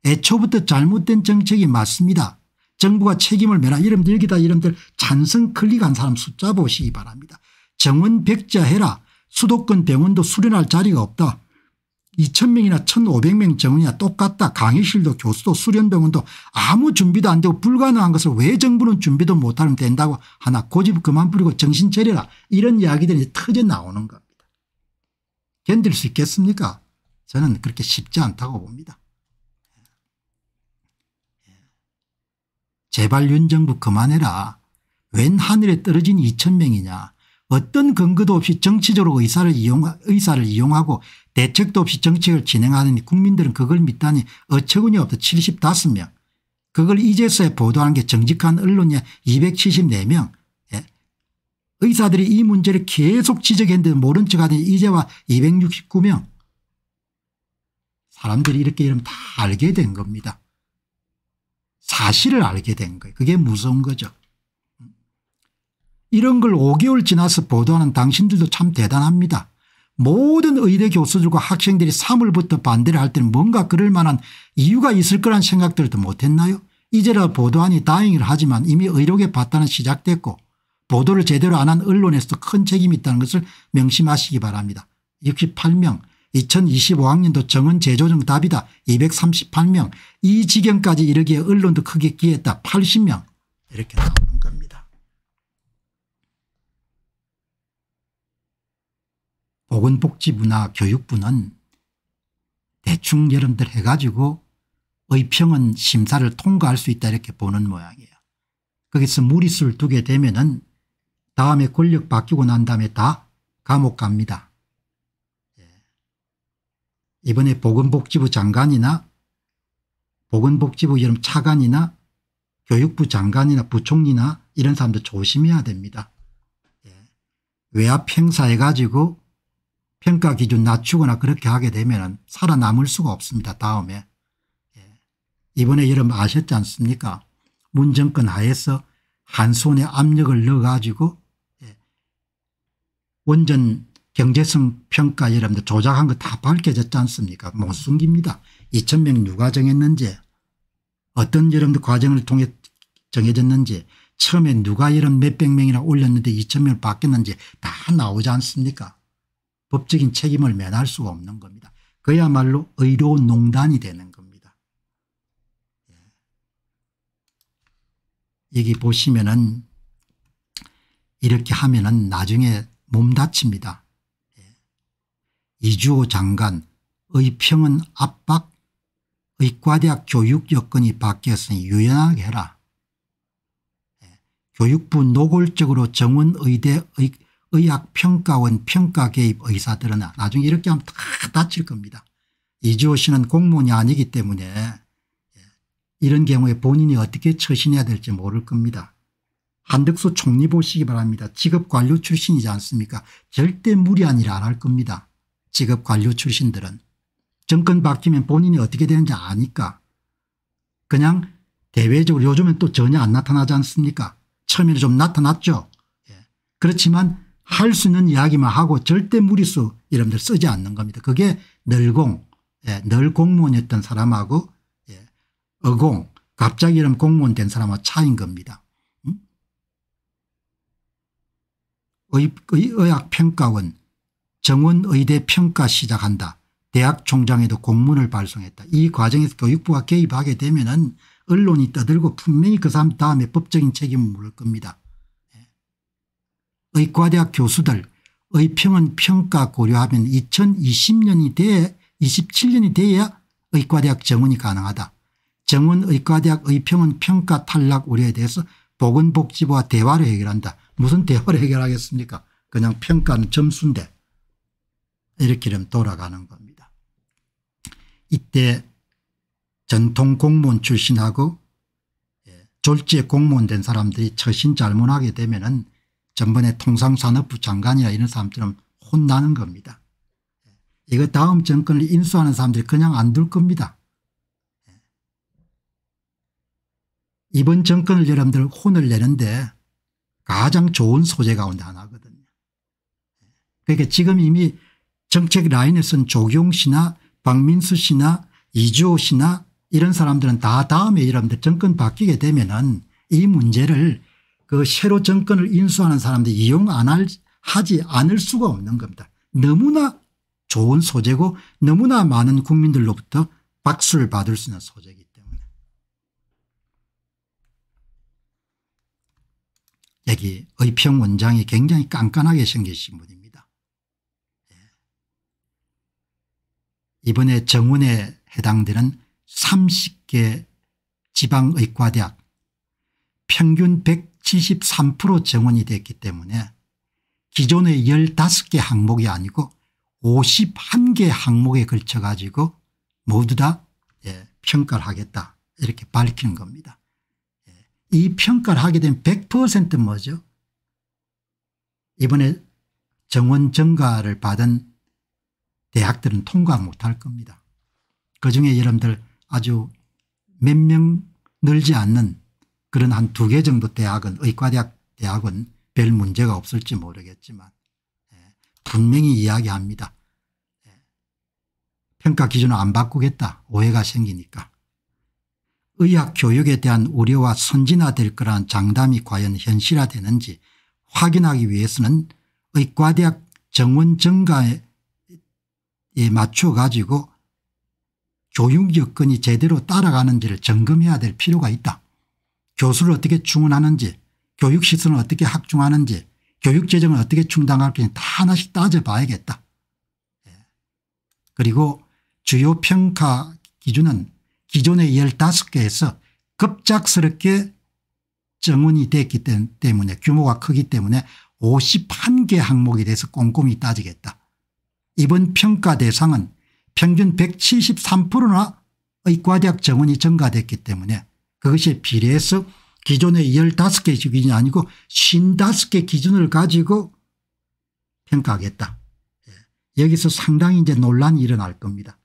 애초부터 잘못된 정책이 맞습니다. 정부가 책임을 메라 이름들 여기다 이름들 찬성 클릭한 사람 숫자 보시기 바랍니다. 정원 백자 해라. 수도권 병원도 수련할 자리가 없다. 2,000명이나 1,500명 정원이나 똑같다. 강의실도 교수도 수련병원도 아무 준비도 안 되고 불가능한 것을 왜 정부는 준비도 못하면 된다고 하나 고집 그만 부리고 정신 차려라 이런 이야기들이 터져 나오는 겁니다. 견딜 수 있겠습니까 저는 그렇게 쉽지 않다고 봅니다. 제발 윤 정부 그만해라. 웬 하늘에 떨어진 2천 명이냐. 어떤 근거도 없이 정치적으로 의사를, 이용, 의사를 이용하고 대책도 없이 정책을 진행하는 국민들은 그걸 믿다니 어처구니 없다 75명. 그걸 이제서야 보도한 게 정직한 언론의 274명. 예. 의사들이 이 문제를 계속 지적했는데 모른 척하더니 이제와 269명. 사람들이 이렇게 이러면 다 알게 된 겁니다. 사실을 알게 된 거예요. 그게 무서운 거죠. 이런 걸 5개월 지나서 보도하는 당신들도 참 대단합니다. 모든 의대 교수들과 학생들이 3월부터 반대를 할 때는 뭔가 그럴 만한 이유가 있을 거란 생각들도 못했나요? 이제라 보도하니 다행이긴 하지만 이미 의료계 바다는 시작됐고 보도를 제대로 안 한 언론에서도 큰 책임이 있다는 것을 명심하시기 바랍니다. 68명 2025학년도 정은 재조정 답이다 238명 이 지경까지 이르기에 언론도 크게 끼했다 80명 이렇게 나오는 겁니다. 보건복지부나 교육부는 대충 여러분들 해가지고 의평은 심사를 통과할 수 있다 이렇게 보는 모양이에요. 거기서 무리수를 두게 되면 은 다음에 권력 바뀌고 난 다음에 다 감옥 갑니다. 이번에 보건복지부 장관이나 보건복지부 이름 차관이나 교육부 장관이나 부총리나 이런 사람들 조심해야 됩니다. 예. 외압 행사해 가지고 평가 기준 낮추거나 그렇게 하게 되면 살아남을 수가 없습니다. 다음에. 예. 이번에 여러분 아셨지 않습니까 문정권 하에서 한 손에 압력을 넣어 가지고 예. 원전 경제성 평가 여러분들 조작한 거 다 밝혀졌지 않습니까 못 숨깁니다. 2천명 누가 정했는지 어떤 여러분들 과정을 통해 정해졌는지 처음에 누가 이런 몇백 명이나 올렸는데 2천명을 바뀌었는지 다 나오지 않습니까 법적인 책임을 면할 수가 없는 겁니다. 그야말로 의료운 농단이 되는 겁니다. 예. 여기 보시면은 이렇게 하면은 나중에 몸 다칩니다. 이주호 장관의 평은 압박 의과대학 교육 여건이 바뀌었으니 유연하게 해라. 예, 교육부 노골적으로 정원의대 의, 학평가원 평가 개입 의사들은 나중에 이렇게 하면 다 다칠 겁니다. 이주호 씨는 공무원이 아니기 때문에 예, 이런 경우에 본인이 어떻게 처신해야 될지 모를 겁니다. 한덕수 총리 보시기 바랍니다. 직업관료 출신이지 않습니까 절대 무리한 일 안 할 겁니다. 직업 관료 출신들은 정권 바뀌면 본인이 어떻게 되는지 아니까 그냥 대외적으로 요즘엔 또 전혀 안 나타나지 않습니까 처음에는 좀 나타났죠. 예. 그렇지만 할 수 있는 이야기만 하고 절대 무리수 이름들 쓰지 않는 겁니다. 그게 늘공 예. 늘 공무원이었던 사람하고 예. 어공 갑자기 이름 공무원 된 사람하고 차인 겁니다. 음? 의, 의, 의학평가원 정원의대 평가 시작한다. 대학 총장에도 공문을 발송했다. 이 과정에서 교육부가 개입하게 되면 은 언론이 떠들고 분명히 그 사람 다음에 법적인 책임을 물을 겁니다. 예. 의과대학 교수들 의평은 평가 고려하면 2020년이 돼 27년이 돼야 의과대학 정원이 가능하다. 정원 의과대학 의평은 평가 탈락 우려에 대해서 보건복지부와 대화를 해결한다. 무슨 대화를 해결하겠습니까 그냥 평가는 점수인데 이렇게 되 돌아가는 겁니다. 이때 전통 공무원 출신하고 예, 졸지에 공무원된 사람들이 처신 잘못하게 되면 은 전번에 통상산업부 장관이나 이런 사람들은 혼나는 겁니다. 예, 이거 다음 정권을 인수하는 사람들이 그냥 안 둘 겁니다. 예. 이번 정권을 여러분들 혼을 내는데 가장 좋은 소재가 운데 하나거든요. 그러니까 지금 이미 정책 라인에선 조경 씨나 박민수 씨나 이주호 씨나 이런 사람들은 다 다음에 여러분들 정권 바뀌게 되면은 이 문제를 그 새로 정권을 인수하는 사람들이 이용 안 할, 하지 않을 수가 없는 겁니다. 너무나 좋은 소재고 너무나 많은 국민들로부터 박수를 받을 수 있는 소재이기 때문에. 여기 의평 원장이 굉장히 깐깐하게 생기신 분이 이번에 정원에 해당되는 30개 지방의과대학 평균 173% 정원이 됐기 때문에 기존의 15개 항목이 아니고 51개 항목에 걸쳐 가지고 모두 다 예, 평가를 하겠다 이렇게 밝히는 겁니다. 예, 이 평가를 하게 된 100% 뭐죠? 이번에 정원 증가를 받은 대학들은 통과 못 할 겁니다. 그중에 여러분들 아주 몇 명 늘지 않는 그런 한 두 개 정도 대학은 의과대학 대학은 별 문제가 없을지 모르겠지만 예, 분명히 이야기합니다. 예, 평가 기준을 안 바꾸겠다 오해가 생기니까. 의학 교육에 대한 우려와 선진화될 거란 장담이 과연 현실화되는지 확인하기 위해서는 의과대학 정원 증가에 에 맞춰가지고 교육 여건이 제대로 따라가는지를 점검해야 될 필요가 있다. 교수를 어떻게 충원하는지 교육시설을 어떻게 확충하는지 교육재정을 어떻게 충당할 지다 하나씩 따져봐야겠다. 예. 그리고 주요 평가 기준은 기존의 15개에서 급작스럽게 정원이 됐기 때문에 규모가 크기 때문에 51개 항목에 대해서 꼼꼼히 따지겠다. 이번 평가 대상은 평균 173%나 의과대학 정원이 증가됐기 때문에 그것에 비례해서 기존의 15개 기준이 아니고 55개 기준을 가지고 평가하겠다. 예. 여기서 상당히 이제 논란이 일어날 겁니다.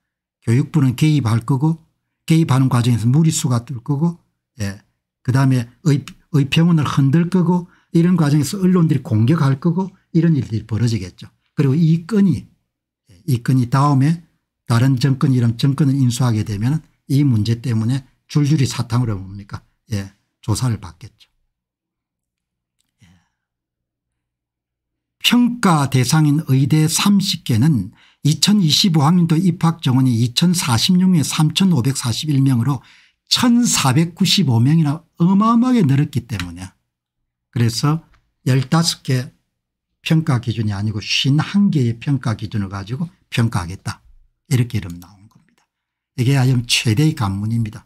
교육부는 개입할 거고 개입하는 과정에서 무리수가 뜰 거고 예. 그다음에 의, 의평원을 흔들 거고 이런 과정에서 언론들이 공격할 거고 이런 일들이 벌어지겠죠. 그리고 이 건이 이건이 다음에 다른 정권 이런 정권을 인수하게 되면 이 문제 때문에 줄줄이 사탕으로 뭡니까 예 조사를 받겠죠. 예. 평가 대상인 의대 30개는 2025학년도 입학 정원이 2046명에 3541명으로 1495명이나 어마어마하게 늘었기 때문에 그래서 15개 평가 기준이 아니고 51개의 평가 기준을 가지고 평가하겠다. 이렇게 이름 나온 겁니다. 이게 아염 최대의 관문입니다.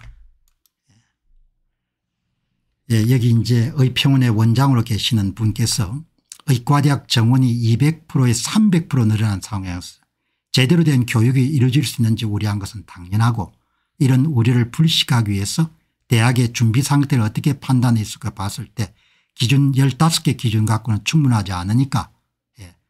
예. 예, 여기 이제 의평원의 원장으로 계시는 분께서 의과대학 정원이 200%에 300% 늘어난 상황이었어요. 제대로 된 교육이 이루어질 수 있는지 우려한 것은 당연하고 이런 우려를 불식하기 위해서 대학의 준비 상태를 어떻게 판단했을까 봤을 때 기준 15개 기준 갖고는 충분하지 않으니까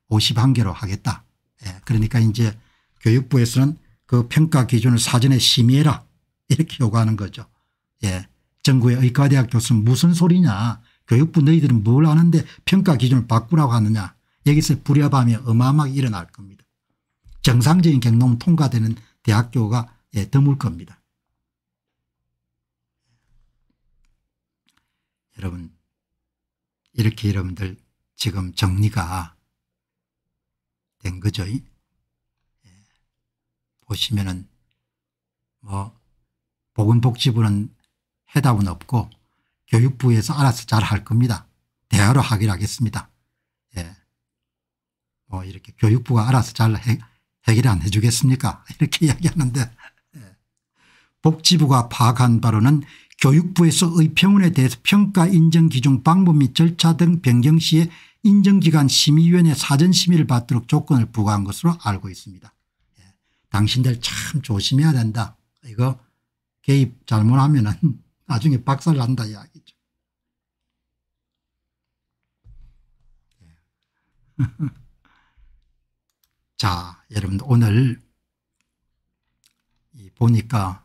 51개로 예, 하겠다. 예, 그러니까 이제 교육부에서는 그 평가 기준을 사전에 심의해라 이렇게 요구하는 거죠. 예. 전국의 의과대학 교수는 무슨 소리냐 교육부 너희들은 뭘 아는데 평가 기준을 바꾸라고 하느냐 여기서 불협화음이 어마어마하게 일어날 겁니다. 정상적인 경로는 통과되는 대학교가 예, 드물 겁니다. 여러분 이렇게 여러분들 지금 정리가 된 거죠. 예. 보시면은 뭐 보건복지부는 해답은 없고 교육부에서 알아서 잘 할 겁니다. 대화로 하기로 하겠습니다. 예. 뭐 이렇게 교육부가 알아서 잘 해, 해결 안 해주겠습니까 이렇게 이야기하는데 예. 복지부가 파악한 바로는 교육부에서 의평원에 대해서 평가 인정 기준 방법 및 절차 등 변경 시에 인정기관 심의위원회 사전심의를 받도록 조건을 부과한 것으로 알고 있습니다. 예. 당신들 참 조심해야 된다. 이거 개입 잘못하면 나중에 박살 난다 이야기죠. 예. 자 여러분 오늘 보니까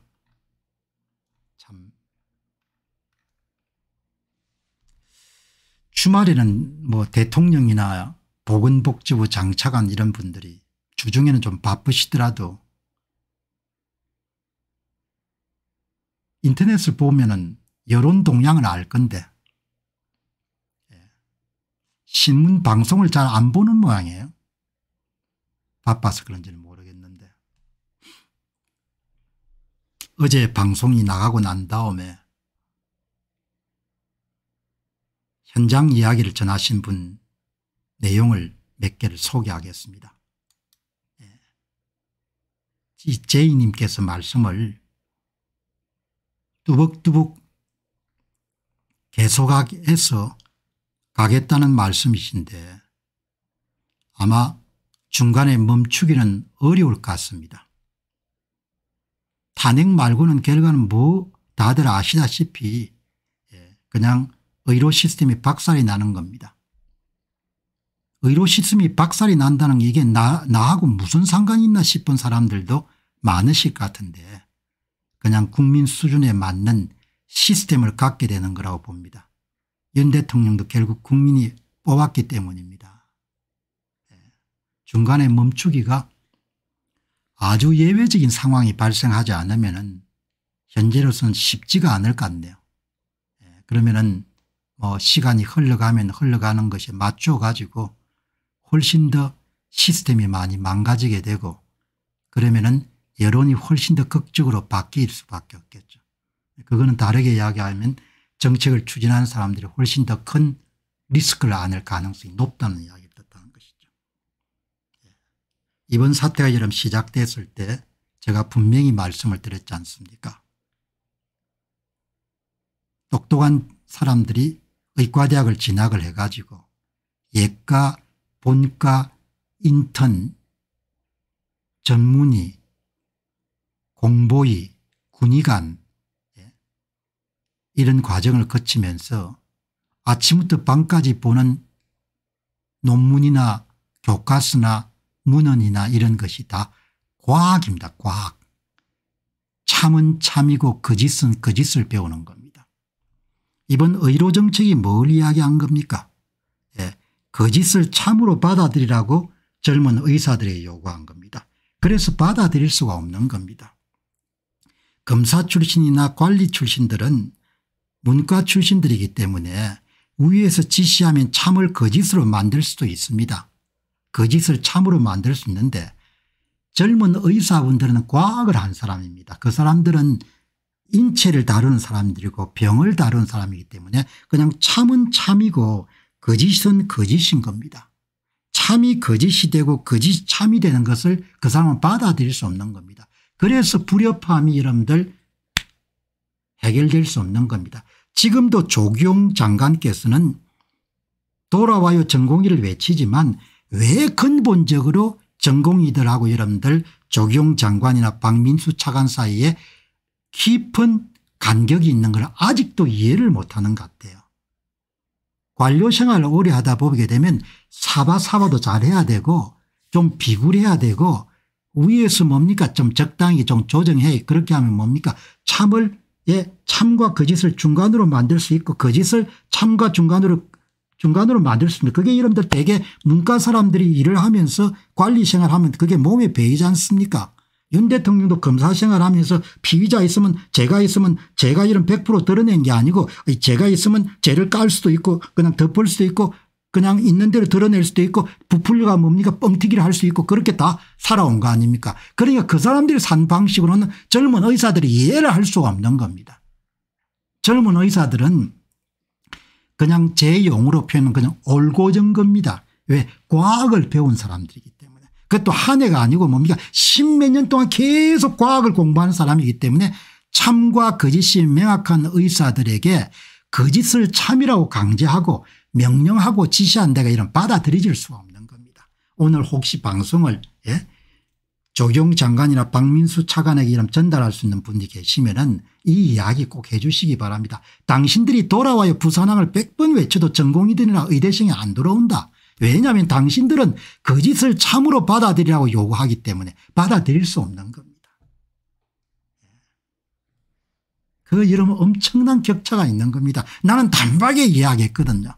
주말에는 뭐 대통령이나 보건복지부 장차관 이런 분들이 주중에는 좀 바쁘시더라도 인터넷을 보면은 여론 동향을 알 건데 예, 신문 방송을 잘 안 보는 모양이에요. 바빠서 그런지는 모르겠는데 어제 방송이 나가고 난 다음에 현장 이야기를 전하신 분 내용을 몇 개를 소개하겠습니다. 이 예. 제이님께서 말씀을 뚜벅뚜벅 계속해서 가겠다는 말씀이신데 아마 중간에 멈추기는 어려울 것 같습니다. 탄핵 말고는 결과는 뭐 다들 아시다시피 예, 그냥 의료 시스템이 박살이 나는 겁니다. 의료 시스템이 박살이 난다는 게 이게 나, 나하고 무슨 상관이 있나 싶은 사람들도 많으실 것 같은데 그냥 국민 수준에 맞는 시스템을 갖게 되는 거라고 봅니다. 윤 대통령도 결국 국민이 뽑았기 때문입니다. 예. 중간에 멈추기가 아주 예외적인 상황이 발생하지 않으면 현재로서는 쉽지가 않을 것 같네요. 예. 그러면 은뭐 시간이 흘러가면 흘러가는 것에 맞춰 가지고 훨씬 더 시스템이 많이 망가지게 되고 그러면은 여론이 훨씬 더 극적으로 바뀔 수밖에 없겠죠. 그거는 다르게 이야기하면 정책을 추진하는 사람들이 훨씬 더 큰 리스크를 안을 가능성이 높다는 이야기를 듣다는 것이죠. 예. 이번 사태가 처럼 시작됐을 때 제가 분명히 말씀을 드렸지 않습니까 똑똑한 사람들이 의과대학을 진학을 해가지고 예과 본과 인턴 전문의 공보위 군의관 예, 이런 과정을 거치면서 아침부터 밤까지 보는 논문이나 교과서나 문헌이나 이런 것이 다 과학입니다. 과학. 참은 참이고 거짓은 거짓을 배우는 것. 이번 의료 정책이 뭘 이야기한 겁니까? 예, 거짓을 그 참으로 받아들이라고 젊은 의사들이 요구한 겁니다. 그래서 받아들일 수가 없는 겁니다. 검사 출신이나 관리 출신들은 문과 출신들이기 때문에 위에서 지시하면 참을 거짓으로 그 만들 수도 있습니다. 거짓을 그 참으로 만들 수 있는데 젊은 의사분들은 과학을 한 사람입니다. 그 사람들은 인체를 다루는 사람들이고 병을 다루는 사람이기 때문에 그냥 참은 참이고 거짓은 거짓인 겁니다. 참이 거짓이 되고 거짓이 참이 되는 것을 그 사람은 받아들일 수 없는 겁니다. 그래서 불협화이 여러분들 해결될 수 없는 겁니다. 지금도 조경 장관께서는 돌아와요 전공의를 외치지만 왜 근본적으로 전공의들하고 여러분들 조경 장관이나 박민수 차관 사이에 깊은 간격이 있는 걸 아직도 이해를 못하는 것 같아요. 관료 생활을 오래 하다 보게 되면 사바사바도 잘해야 되고 좀 비굴해야 되고 위에서 뭡니까 좀 적당히 좀 조정해 그렇게 하면 뭡니까 참을 예 참과 거짓을 그 중간으로 만들 수 있고 거짓을 그 참과 중간으로 중간으로 만들 수 있는 그게 여러분들 대개 문과 사람들이 일을 하면서 관리 생활하면 그게 몸에 배이지 않습니까 윤 대통령도 검사 생활하면서 피의자 있으면 제가 있으면 제가 이런100% 드러낸 게 아니고 제가 있으면 죄를 깔 수도 있고 그냥 덮을 수도 있고 그냥 있는 대로 드러낼 수도 있고 부풀려가 뭡니까 뻥튀기를 할 수 있고 그렇게 다 살아온 거 아닙니까 그러니까 그 사람들이 산 방식으로는 젊은 의사들이 이해를 할 수가 없는 겁니다. 젊은 의사들은 그냥 제용으로 표현은 그냥 올고정 겁니다. 왜 과학을 배운 사람들이기 때문에 그것도 한 해가 아니고 뭡니까 십몇 년 동안 계속 과학을 공부하는 사람이기 때문에 참과 거짓이 명확한 의사들에게 거짓을 참이라고 강제하고 명령하고 지시한 데가 이런 받아들여질 수가 없는 겁니다. 오늘 혹시 방송을 예? 조경 장관이나 박민수 차관에게 이런 전달할 수 있는 분이 계시면 은이 이야기 꼭 해 주시기 바랍니다. 당신들이 돌아와요 부산항을 100번 외쳐도 전공이들이나 의대생이 안 돌아온다. 왜냐하면 당신들은 거짓을 그 참으로 받아들이라고 요구하기 때문에 받아들일 수 없는 겁니다. 그 여러분 엄청난 격차가 있는 겁니다. 나는 단박에 이해하겠거든요.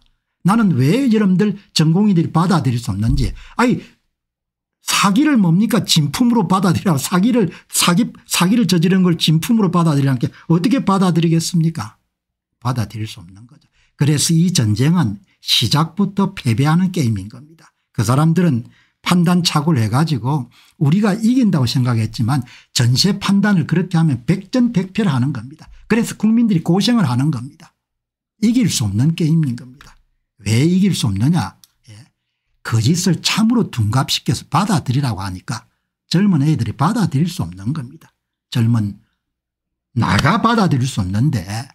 나는 왜 여러분들 전공인들이 받아들일 수 없는지. 아니 사기를 뭡니까 진품으로 받아들이라 사기를 사기 사기를 저지른 걸 진품으로 받아들이라는 게 어떻게 받아들이겠습니까? 받아들일 수 없는 거죠. 그래서 이 전쟁은 시작부터 패배하는 게임인 겁니다. 그 사람들은 판단착오를 해가지고 우리가 이긴다고 생각했지만 전세 판단을 그렇게 하면 백전백패를 하는 겁니다. 그래서 국민들이 고생을 하는 겁니다. 이길 수 없는 게임인 겁니다. 왜 이길 수 없느냐 예. 거짓을 참으로 둔갑시켜서 받아들이라고 하니까 젊은 애들이 받아들일 수 없는 겁니다. 젊은 나가 받아들일 수 없는데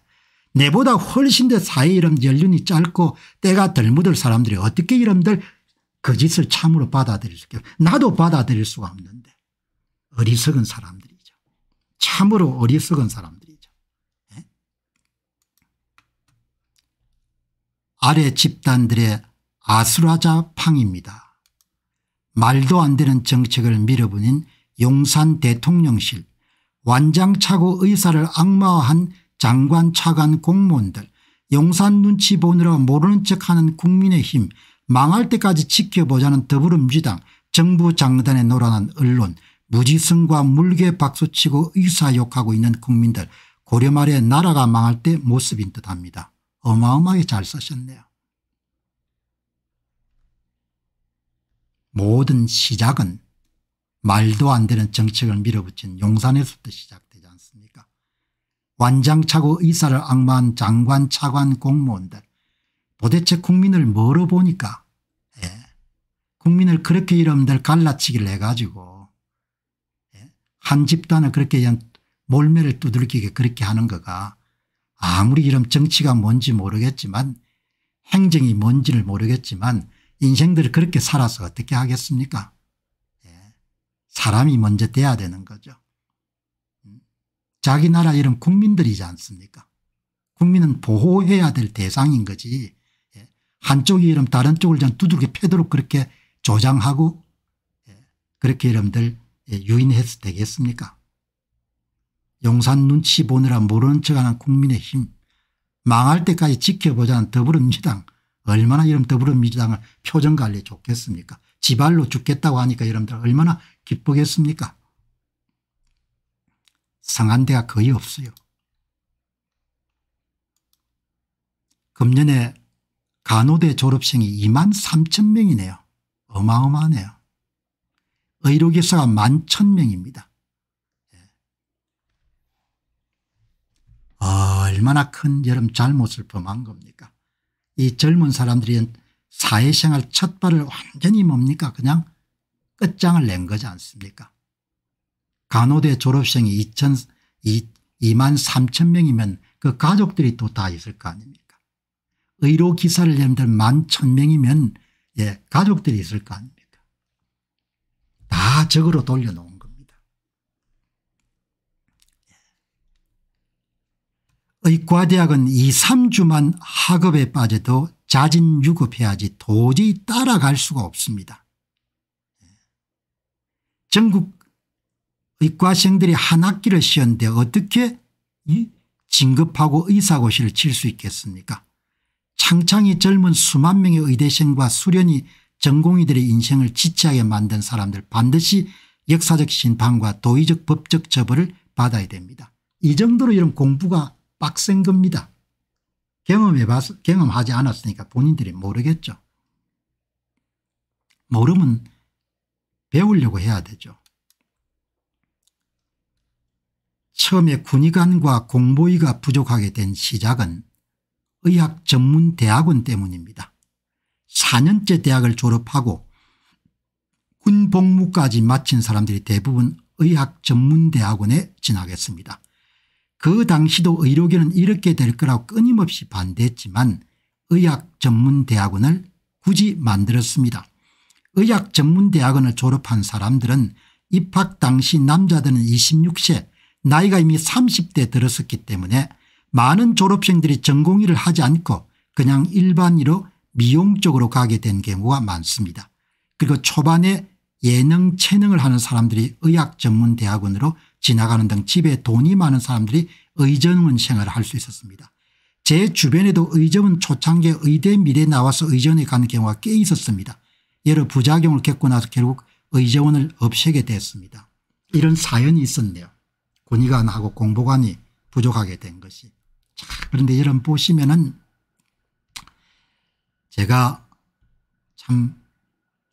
내보다 훨씬 더 사회 이름 연륜이 짧고 때가 덜 묻을 사람들이 어떻게 이름들 거짓을 그 참으로 받아들일 수 있게 나도 받아들일 수가 없는데 어리석은 사람들이죠. 참으로 어리석은 사람들이죠. 네? 아래 집단들의 아수라자 팡입니다. 말도 안 되는 정책을 밀어붙인 용산 대통령실 완장차고 의사를 악마화한 장관 차관 공무원들 용산 눈치 보느라 모르는 척하는 국민의힘 망할 때까지 지켜보자는 더불어민주당 정부 장단에 놀아난 언론 무지성과 물개 박수치고 의사욕하고 있는 국민들 고려 말에 나라가 망할 때 모습인 듯합니다. 어마어마하게 잘 쓰셨네요. 모든 시작은 말도 안 되는 정책을 밀어붙인 용산에서부터 시작 완장차고 의사를 악마한 장관 차관 공무원들 도대체 국민을 뭐로 보니까 예. 국민을 그렇게 이름들 갈라치기를 해가지고 예. 한 집단을 그렇게 몰매를 두들기게 그렇게 하는 거가 아무리 이름 정치가 뭔지 모르겠지만 행정이 뭔지를 모르겠지만 인생들을 그렇게 살아서 어떻게 하겠습니까 예. 사람이 먼저 돼야 되는 거죠. 자기 나라 이름 국민들이지 않습니까 국민은 보호해야 될 대상인 거지 예. 한쪽이 이름 다른 쪽을 전 두들겨 패도록 그렇게 조장하고 예. 그렇게 여러분들 예, 유인해서 되겠습니까 용산 눈치 보느라 모르는 척하는 국민의힘 망할 때까지 지켜보자는 더불어민주당 얼마나 이런 더불어민주당을 표정관리에 좋겠습니까 지발로 죽겠다고 하니까 여러분들 얼마나 기쁘겠습니까 상한 대가 거의 없어요. 금년에 간호대 졸업생이 2만 3천 명이네요. 어마어마하네요. 의료기사가 1만 천 명입니다. 예. 아, 얼마나 큰 여름 잘못을 범한 겁니까? 이 젊은 사람들이 사회생활 첫 발을 완전히 뭡니까? 그냥 끝장을 낸 거지 않습니까? 간호대 졸업생이 2천, 2만 3천 명이면 그 가족들이 또 다 있을 거 아닙니까 의료 기사를 내면 만천 명이면 예, 가족들이 있을 거 아닙니까 다 적으로 돌려놓은 겁니다 예. 의과대학은 2, 3주만 학업에 빠져도 자진 유급해야지 도저히 따라갈 수가 없습니다 예. 전국 의과생들이 한 학기를 쉬었는데 어떻게 진급하고 의사고시를 칠 수 있겠습니까 창창이 젊은 수만 명의 의대생과 수련이 전공의들의 인생을 지체하게 만든 사람들 반드시 역사적 심판과 도의적 법적 처벌을 받아야 됩니다. 이 정도로 이런 공부가 빡센 겁니다. 경험해 봤, 경험하지 않았으니까 본인들이 모르겠죠. 모르면 배우려고 해야 되죠. 처음에 군의관과 공보위가 부족하게 된 시작은 의학 전문 대학원 때문입니다. 4년째 대학을 졸업하고 군 복무까지 마친 사람들이 대부분 의학 전문 대학원에 진학했습니다. 그 당시도 의료계는 이렇게 될 거라고 끊임없이 반대했지만 의학 전문 대학원을 굳이 만들었습니다. 의학 전문 대학원을 졸업한 사람들은 입학 당시 남자들은 26세 나이가 이미 30대에 들었었기 때문에 많은 졸업생들이 전공의를 하지 않고 그냥 일반의로 미용 쪽으로 가게 된 경우가 많습니다. 그리고 초반에 예능 체능을 하는 사람들이 의학 전문 대학원으로 지나가는 등 집에 돈이 많은 사람들이 의전원 생활을 할 수 있었습니다. 제 주변에도 의전원 초창기에 의대 미래 나와서 의전에 가는 경우가 꽤 있었습니다. 여러 부작용을 겪고 나서 결국 의전원을 없애게 됐습니다. 이런 사연이 있었네요. 군의관하고 공보관이 부족하게 된 것이. 자, 그런데 여러분 보시면은 제가 참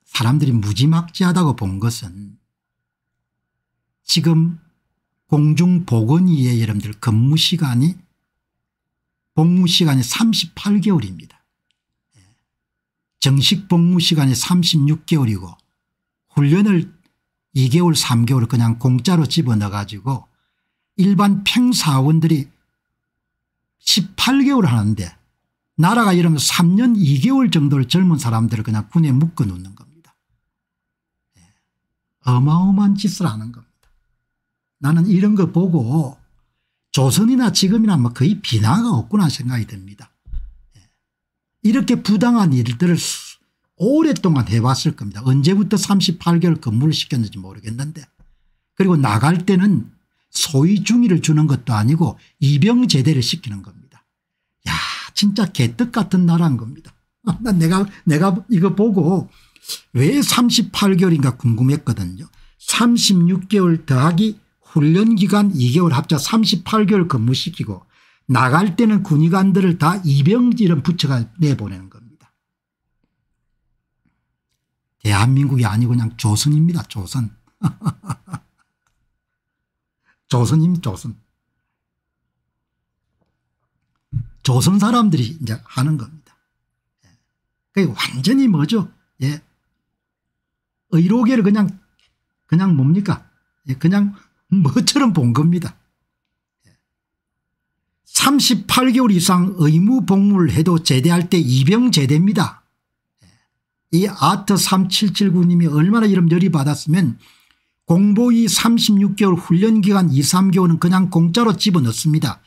사람들이 무지막지하다고 본 것은 지금 공중보건위의 여러분들 근무 시간이 복무 시간이 38개월입니다. 예. 정식 복무 시간이 36개월이고 훈련을 2개월 3개월 그냥 공짜로 집어넣어 가지고 일반 평사원들이 18개월 하는데 나라가 이러면 3년 2개월 정도를 젊은 사람들을 그냥 군에 묶어 놓는 겁니다. 예. 어마어마한 짓을 하는 겁니다. 나는 이런 거 보고 조선이나 지금이나 뭐 거의 비나가 없구나 생각이 듭니다. 예. 이렇게 부당한 일들을 오랫동안 해왔을 겁니다. 언제부터 38개월 근무를 시켰는지 모르겠는데 그리고 나갈 때는 소위 중위를 주는 것도 아니고 이병제대를 시키는 겁니다. 야 진짜 개떡 같은 나라인 겁니다. 내가 내가 이거 보고 왜 38개월인가 궁금했거든요. 36개월 더하기 훈련기간 2개월 합쳐 38개월 근무시키고 나갈 때는 군의관들을 다 이병지를 붙여가 내보내는 겁니다. 대한민국이 아니고 그냥 조선입니다. 조선. 조선입니다. 조선. 조선 사람들이 이제 하는 겁니다. 그게 완전히 뭐죠? 예. 의료계를 그냥 그냥 뭡니까? 예. 그냥 뭐처럼 본 겁니다. 38개월 이상 의무 복무를 해도 제대할 때 이병 제대입니다. 예. 이 아트 3779님이 얼마나 이런 열이 받았으면 공보위 36개월 훈련기간 2, 3개월은 그냥 공짜로 집어넣습니다.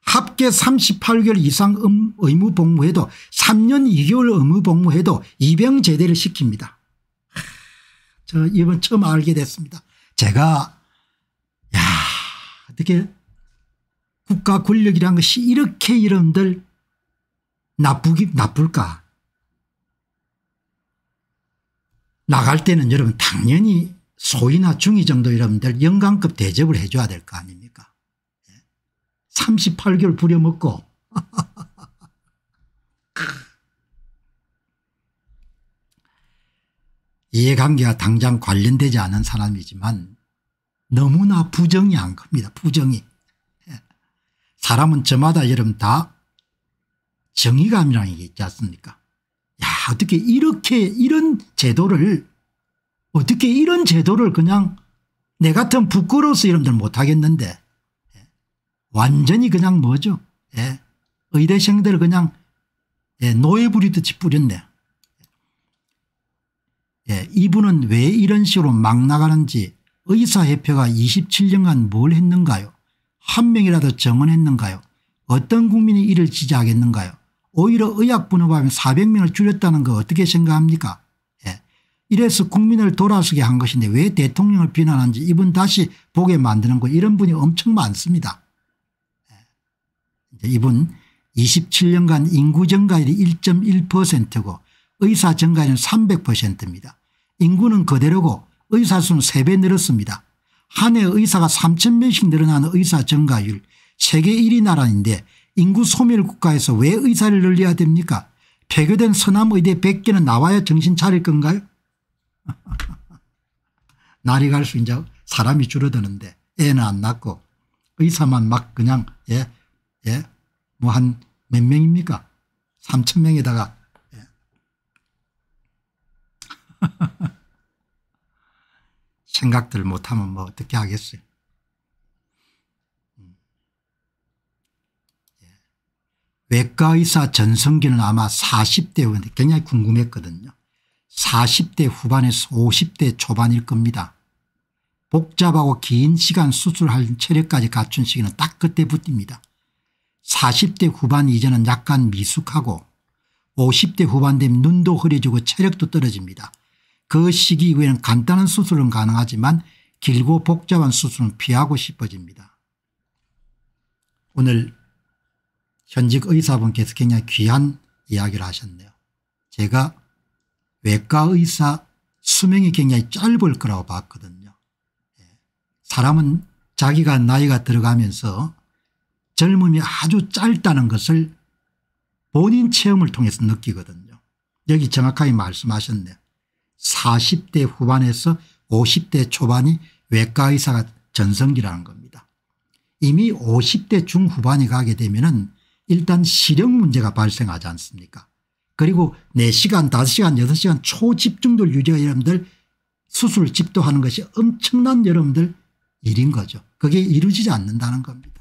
합계 38개월 이상 음, 의무 복무해도 3년 2개월 의무 복무해도 입영 제대를 시킵니다. 저 이번 처음 알게 됐습니다. 제가 야 어떻게 국가 권력이란 것이 이렇게 이런들 나쁘기 나쁠까 나갈 때는 여러분 당연히 소위나 중위 정도 이러분들 영광급 대접을 해 줘야 될 거 아닙니까 38개월 예? 부려먹고 이해관계와 당장 관련되지 않은 사람이지만 너무나 부정이 안 겁니다. 부정이. 예? 사람은 저마다 여러분 다 정의감이라는 게 있지 않습니까 야 어떻게 이렇게 이런 제도를 어떻게 이런 제도를 그냥 내 같은 부끄러워서 이름들 못하겠는데 예. 완전히 그냥 뭐죠 예. 의대생들 그냥 예. 노예 부리듯이 뿌렸네 예. 이분은 왜 이런 식으로 막 나가는지 의사협회가 27년간 뭘 했는가요 한 명이라도 정언했는가요 어떤 국민이 이를 지지하겠는가요 오히려 의약분업하면 400명을 줄였다는 거 어떻게 생각합니까 이래서 국민을 돌아서게 한 것인데 왜 대통령을 비난하는지 이분 다시 보게 만드는 거 이런 분이 엄청 많습니다. 예. 이분 27년간 인구 증가율이 1.1%고 의사 증가율은 300%입니다. 인구는 그대로고 의사 수는 3배 늘었습니다. 한 해 의사가 3천 명씩 늘어나는 의사 증가율 세계 1위 나라인데 인구 소멸 국가에서 왜 의사를 늘려야 됩니까? 폐교된 서남의대 100개는 나와야 정신 차릴 건가요? 날이 갈수록 이제 사람이 줄어드는데 애는 안 낳고 의사만 막 그냥 예, 예, 뭐 한 몇 명입니까? 3천 명에다가 예. 생각들 못하면 뭐 어떻게 하겠어요. 음. 예. 외과의사 전성기는 아마 40대였는데 굉장히 궁금했거든요. 40대 후반에서 50대 초반일 겁니다. 복잡하고 긴 시간 수술할 체력까지 갖춘 시기는 딱 그때부터입니다. 40대 후반 이전은 약간 미숙하고 50대 후반 되면 눈도 흐려지고 체력도 떨어집니다. 그 시기 이후에는 간단한 수술은 가능하지만 길고 복잡한 수술은 피하고 싶어집니다. 오늘 현직 의사분께서 굉장히 귀한 이야기를 하셨네요. 제가 외과 의사 수명이 굉장히 짧을 거라고 봤거든요. 예. 사람은 자기가 나이가 들어가면서 젊음이 아주 짧다는 것을 본인 체험을 통해서 느끼거든요. 여기 정확하게 말씀하셨네. 40대 후반에서 50대 초반이 외과의사가 전성기라는 겁니다. 이미 50대 중후반이 가게 되면 은 일단 실형 문제가 발생하지 않습니까 그리고 4시간 5시간 6시간 초집중도 를유지한 여러분들 수술 집도하는 것이 엄청난 여러분들 일인 거죠. 그게 이루어지지 않는다는 겁니다.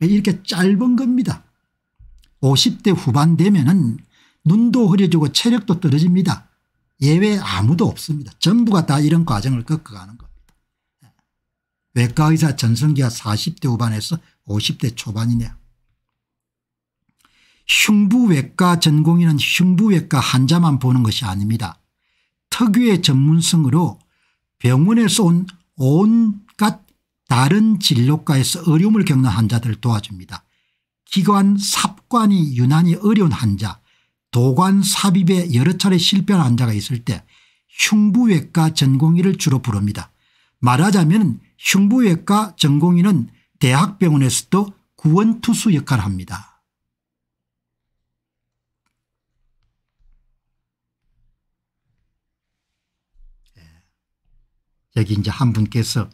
이렇게 짧은 겁니다. 50대 후반 되면은 눈도 흐려지고 체력도 떨어집니다. 예외 아무도 없습니다. 전부가 다 이런 과정을 겪어가는 겁니다. 네. 외과의사 전성기가 40대 후반에서 50대 초반이네요. 흉부외과 전공의는 흉부외과 환자만 보는 것이 아닙니다. 특유의 전문성으로 병원에서 온 온갖 다른 진료과에서 어려움을 겪는 환자들을 도와줍니다. 기관 삽관이 유난히 어려운 환자 도관 삽입에 여러 차례 실패한 환자가 있을 때 흉부외과 전공의를 주로 부릅니다. 말하자면 흉부외과 전공의는 대학병원에서도 구원투수 역할을 합니다. 여기 이제 한 분께서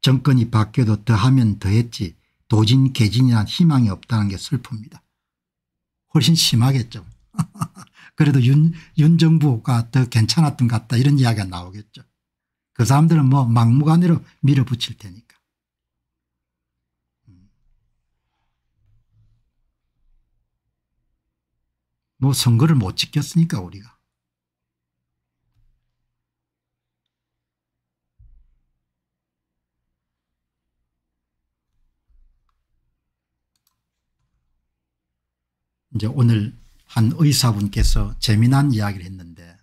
정권이 바뀌어도 더하면 더했지 도진 개진이란 희망이 없다는 게 슬픕니다. 훨씬 심하겠죠. 그래도 윤, 윤 정부가 더 괜찮았던 것 같다 이런 이야기가 나오겠죠. 그 사람들은 뭐 막무가내로 밀어붙일 테니까. 음. 뭐 선거를 못 지켰으니까 우리가. 이제 오늘 한 의사분께서 재미난 이야기를 했는데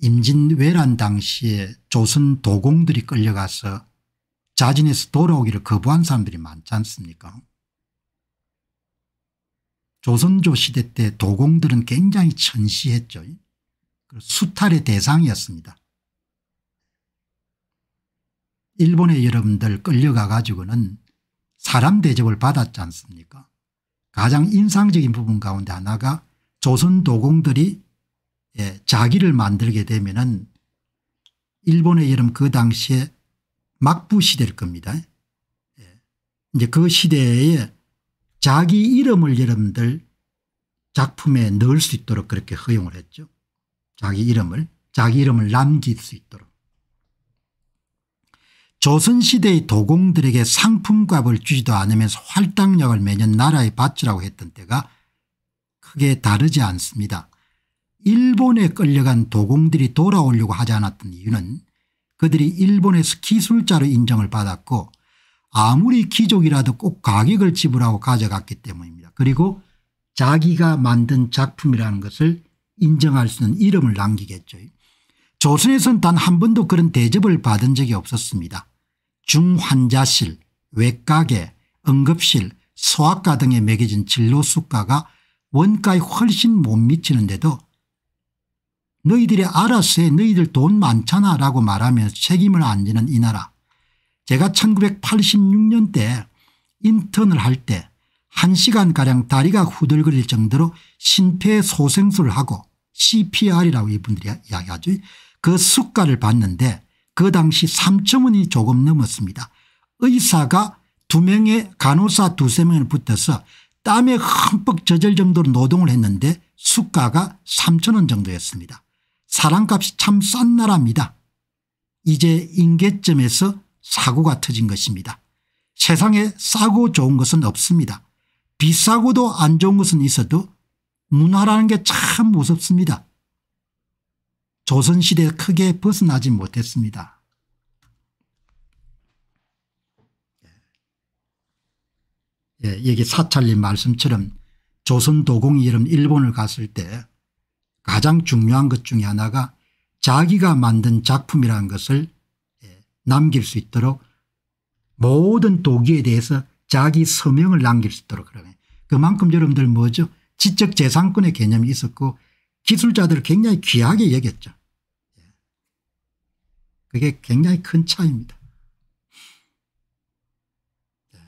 임진왜란 당시에 조선 도공들이 끌려가서 자진해서 돌아오기를 거부한 사람들이 많지 않습니까 조선조 시대 때 도공들은 굉장히 천시했죠. 수탈의 대상이었습니다. 일본의 여러분들 끌려가 가지고는 사람 대접을 받았지 않습니까 가장 인상적인 부분 가운데 하나가 조선 도공들이 예, 자기를 만들게 되면은 일본의 여름 그 당시에 막부 시대일 겁니다. 예. 이제 그 시대에 자기 이름을 여러분들 작품에 넣을 수 있도록 그렇게 허용을 했죠. 자기 이름을 자기 이름을 남길 수 있도록. 조선시대의 도공들에게 상품값을 주지도 않으면서 활당력을 매년 나라에 바치라고 했던 때가 크게 다르지 않습니다. 일본에 끌려간 도공들이 돌아오려고 하지 않았던 이유는 그들이 일본에서 기술자로 인정을 받았고 아무리 귀족이라도꼭 가격을 지불하고 가져갔기 때문입니다. 그리고 자기가 만든 작품이라는 것을 인정할 수 있는 이름을 남기겠죠. 조선에선 단 한 번도 그런 대접을 받은 적이 없었습니다. 중환자실, 외가계, 응급실, 소아과 등에 매겨진 진료 수가가 원가에 훨씬 못 미치는데도 너희들이 알아서 해 너희들 돈 많잖아 라고 말하며 책임을 안 지는 이 나라. 제가 1986년대 인턴을 할때 1시간가량 다리가 후들거릴 정도로 심폐소생술을 하고 CPR이라고 이분들이 이야기하죠. 그 수가를 봤는데 그 당시 3천원이 조금 넘었습니다. 의사가 두명의 간호사 두세 명을 붙어서 땀에 흠뻑 젖을 정도로 노동을 했는데 수가가 3천원 정도였습니다. 사람값이 참 싼 나라입니다. 이제 인계점에서 사고가 터진 것입니다. 세상에 싸고 좋은 것은 없습니다. 비싸고도 안 좋은 것은 있어도 문화라는 게 참 무섭습니다. 조선시대 에 크게 벗어나지 못했습니다. 예, 여기 사찰님 말씀처럼 조선도공이 이런 일본을 갔을 때 가장 중요한 것 중에 하나가 자기가 만든 작품이라는 것을 예, 남길 수 있도록 모든 도기에 대해서 자기 서명을 남길 수 있도록 그러네. 그만큼 여러분들 뭐죠 지적재산권의 개념이 있었고 기술자들을 굉장히 귀하게 여겼죠. 그게 굉장히 큰 차이입니다. 네.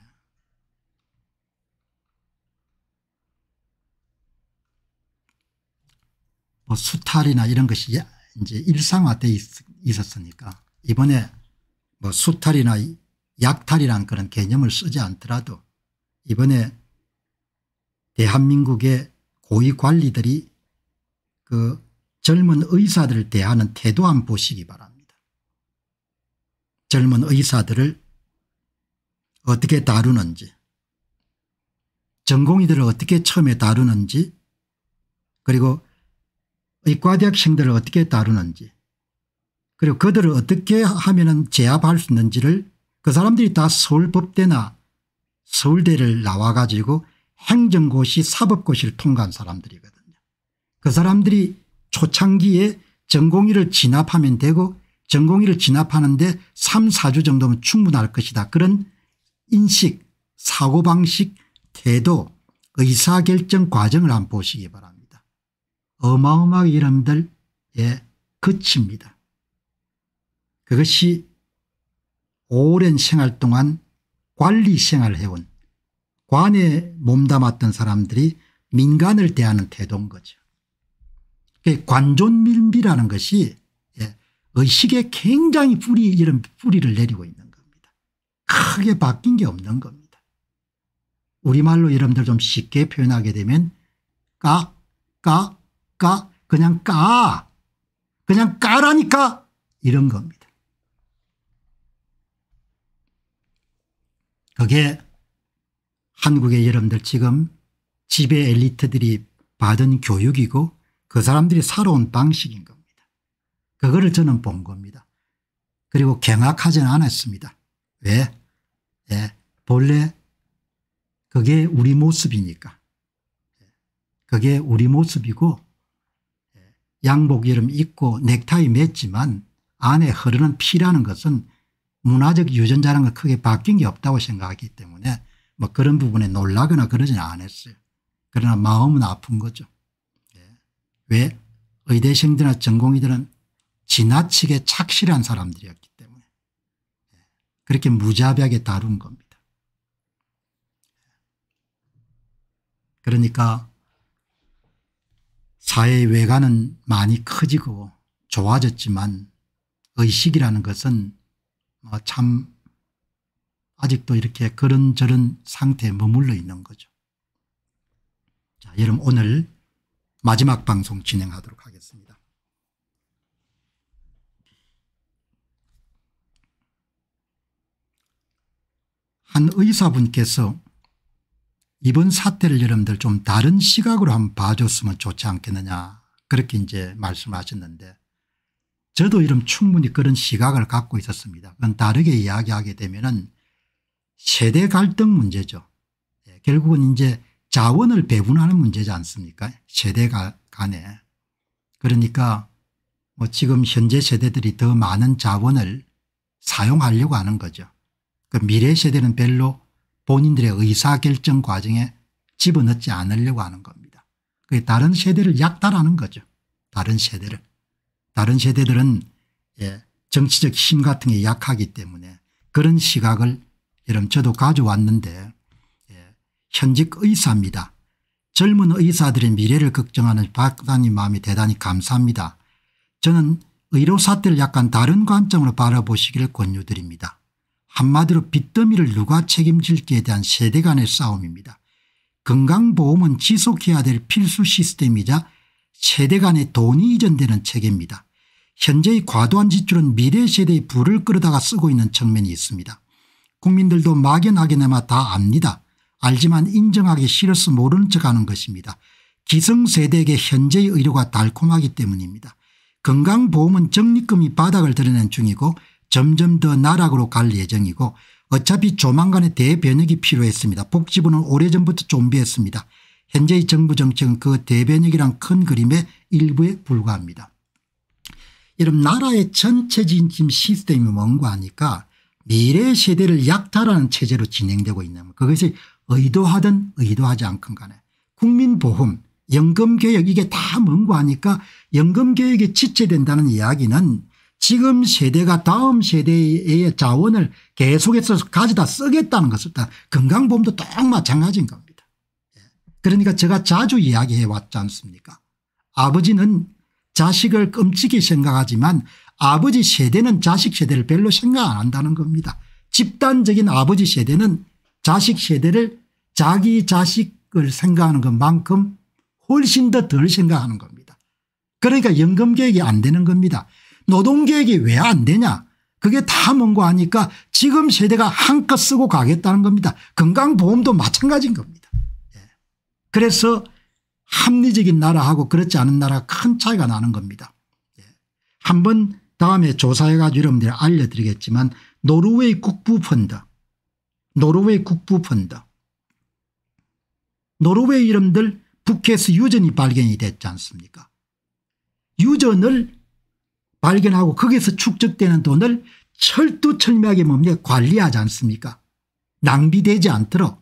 뭐 수탈이나 이런 것이 이제 일상화돼 있었으니까 이번에 뭐 수탈이나 약탈이란 그런 개념을 쓰지 않더라도 이번에 대한민국의 고위 관리들이 그 젊은 의사들을 대하는 태도 한 보시기 바랍니다. 젊은 의사들을 어떻게 다루는지 전공의들을 어떻게 처음에 다루는지 그리고 의과대학생들을 어떻게 다루는지 그리고 그들을 어떻게 하면 제압할 수 있는지를 그 사람들이 다 서울법대나 서울대를 나와 가지고 행정고시 사법고시를 통과한 사람들이거든요. 그 사람들이 초창기에 전공의를 진압하면 되고 전공의를 진압하는데 3 4주 정도면 충분할 것이다. 그런 인식 사고방식 태도 의사결정 과정을 한번 보시기 바랍니다. 어마어마하게 이름들 예, 그칩니다. 그것이 오랜 생활 동안 관리 생활 해온 관에 몸담았던 사람들이 민간을 대하는 태도인 거죠. 관존밀비라는 것이 의식에 굉장히 뿌리 이런 뿌리를 내리고 있는 겁니다. 크게 바뀐 게 없는 겁니다. 우리말로 여러분들 좀 쉽게 표현하게 되면 까, 까, 까, 그냥 까, 그냥 까라니까 이런 겁니다. 그게 한국의 여러분들 지금 지배 엘리트들이 받은 교육이고 그 사람들이 살아온 방식인 겁니다. 그거를 저는 본 겁니다. 그리고 경악하지는 않았습니다. 왜? 예, 본래 그게 우리 모습이니까. 그게 우리 모습이고 예, 양복 이름 입고 넥타이 맸지만 안에 흐르는 피라는 것은 문화적 유전자라는 건 크게 바뀐 게 없다고 생각하기 때문에 뭐 그런 부분에 놀라거나 그러지 않았어요. 그러나 마음은 아픈 거죠. 예, 왜? 의대생들이나 전공의들은 지나치게 착실한 사람들이었기 때문에 그렇게 무자비하게 다룬 겁니다. 그러니까 사회의 외관은 많이 커지고 좋아졌지만 의식이라는 것은 뭐 참 아직도 이렇게 그런저런 상태에 머물러 있는 거죠. 자, 여러분 오늘 마지막 방송 진행하도록 하겠습니다. 한 의사분께서 이번 사태를 여러분들 좀 다른 시각으로 한번 봐줬으면 좋지 않겠느냐 그렇게 이제 말씀하셨는데 저도 이런 충분히 그런 시각을 갖고 있었습니다. 그건 다르게 이야기하게 되면은 세대 갈등 문제죠. 예, 결국은 이제 자원을 배분하는 문제지 않습니까 세대 간에. 그러니까 뭐 지금 현재 세대들이 더 많은 자원을 사용하려고 하는 거죠. 그 미래 세대는 별로 본인들의 의사결정 과정에 집어넣지 않으려고 하는 겁니다. 그게 다른 세대를 약탈하는 거죠. 다른 세대를. 다른 세대들은 예, 정치적 힘 같은 게 약하기 때문에 그런 시각을 여러분 저도 가져왔는데 예, 현직 의사입니다. 젊은 의사들의 미래를 걱정하는 박사님 마음이 대단히 감사합니다. 저는 의료사태를 약간 다른 관점으로 바라보시기를 권유드립니다. 한마디로 빚더미를 누가 책임질지에 대한 세대 간의 싸움입니다. 건강보험은 지속해야 될 필수 시스템이자 세대 간의 돈이 이전되는 체계입니다. 현재의 과도한 지출은 미래 세대의 불을 끌어다가 쓰고 있는 측면이 있습니다. 국민들도 막연하게나마 다 압니다. 알지만 인정하기 싫어서 모르는 척하는 것입니다. 기성세대에게 현재의 의료가 달콤하기 때문입니다. 건강보험은 적립금이 바닥을 드러낸 중이고 점점 더 나락으로 갈 예정이고 어차피 조만간에 대변역이 필요했습니다. 복지부는 오래전부터 좀비했습니다 현재의 정부 정책은 그대변역이란큰 그림의 일부에 불과합니다. 여러분 나라의 전체 진심 시스템이 뭔가 하니까 미래 세대를 약탈하는 체제로 진행되고 있는 그것이 의도하든 의도하지 않건 간에 국민보험 연금개혁 이게 다뭔가 하니까 연금개혁에 지체된다는 이야기는 지금 세대가 다음 세대의 자원을 계속해서 가져다 쓰겠다는 것을 다 건강보험도 똑 마찬가지인 겁니다. 예. 그러니까 제가 자주 이야기해 왔지 않습니까 아버지는 자식을 끔찍이 생각하지만 아버지 세대는 자식 세대를 별로 생각 안 한다는 겁니다. 집단적인 아버지 세대는 자식 세대를 자기 자식을 생각하는 것만큼 훨씬 더 덜 생각하는 겁니다. 그러니까 연금계획이안 되는 겁니다. 노동계획이 왜 안 되냐 그게 다뭔거아니까 지금 세대가 한껏 쓰고 가겠다는 겁니다. 건강보험도 마찬가지인 겁니다. 예. 그래서 합리적인 나라하고 그렇지 않은 나라큰 차이가 나는 겁니다. 예. 한번 다음에 조사해 가지고 여러분들 알려드리겠지만 노르웨이 국부펀드 노르웨이 국부펀드 노르웨이 이름들 북해에서 유전이 발견이 됐지 않습니까 유전을 발견하고 거기서 축적되는 돈을 철두철미하게 뭡니까 관리하지 않습니까 낭비되지 않도록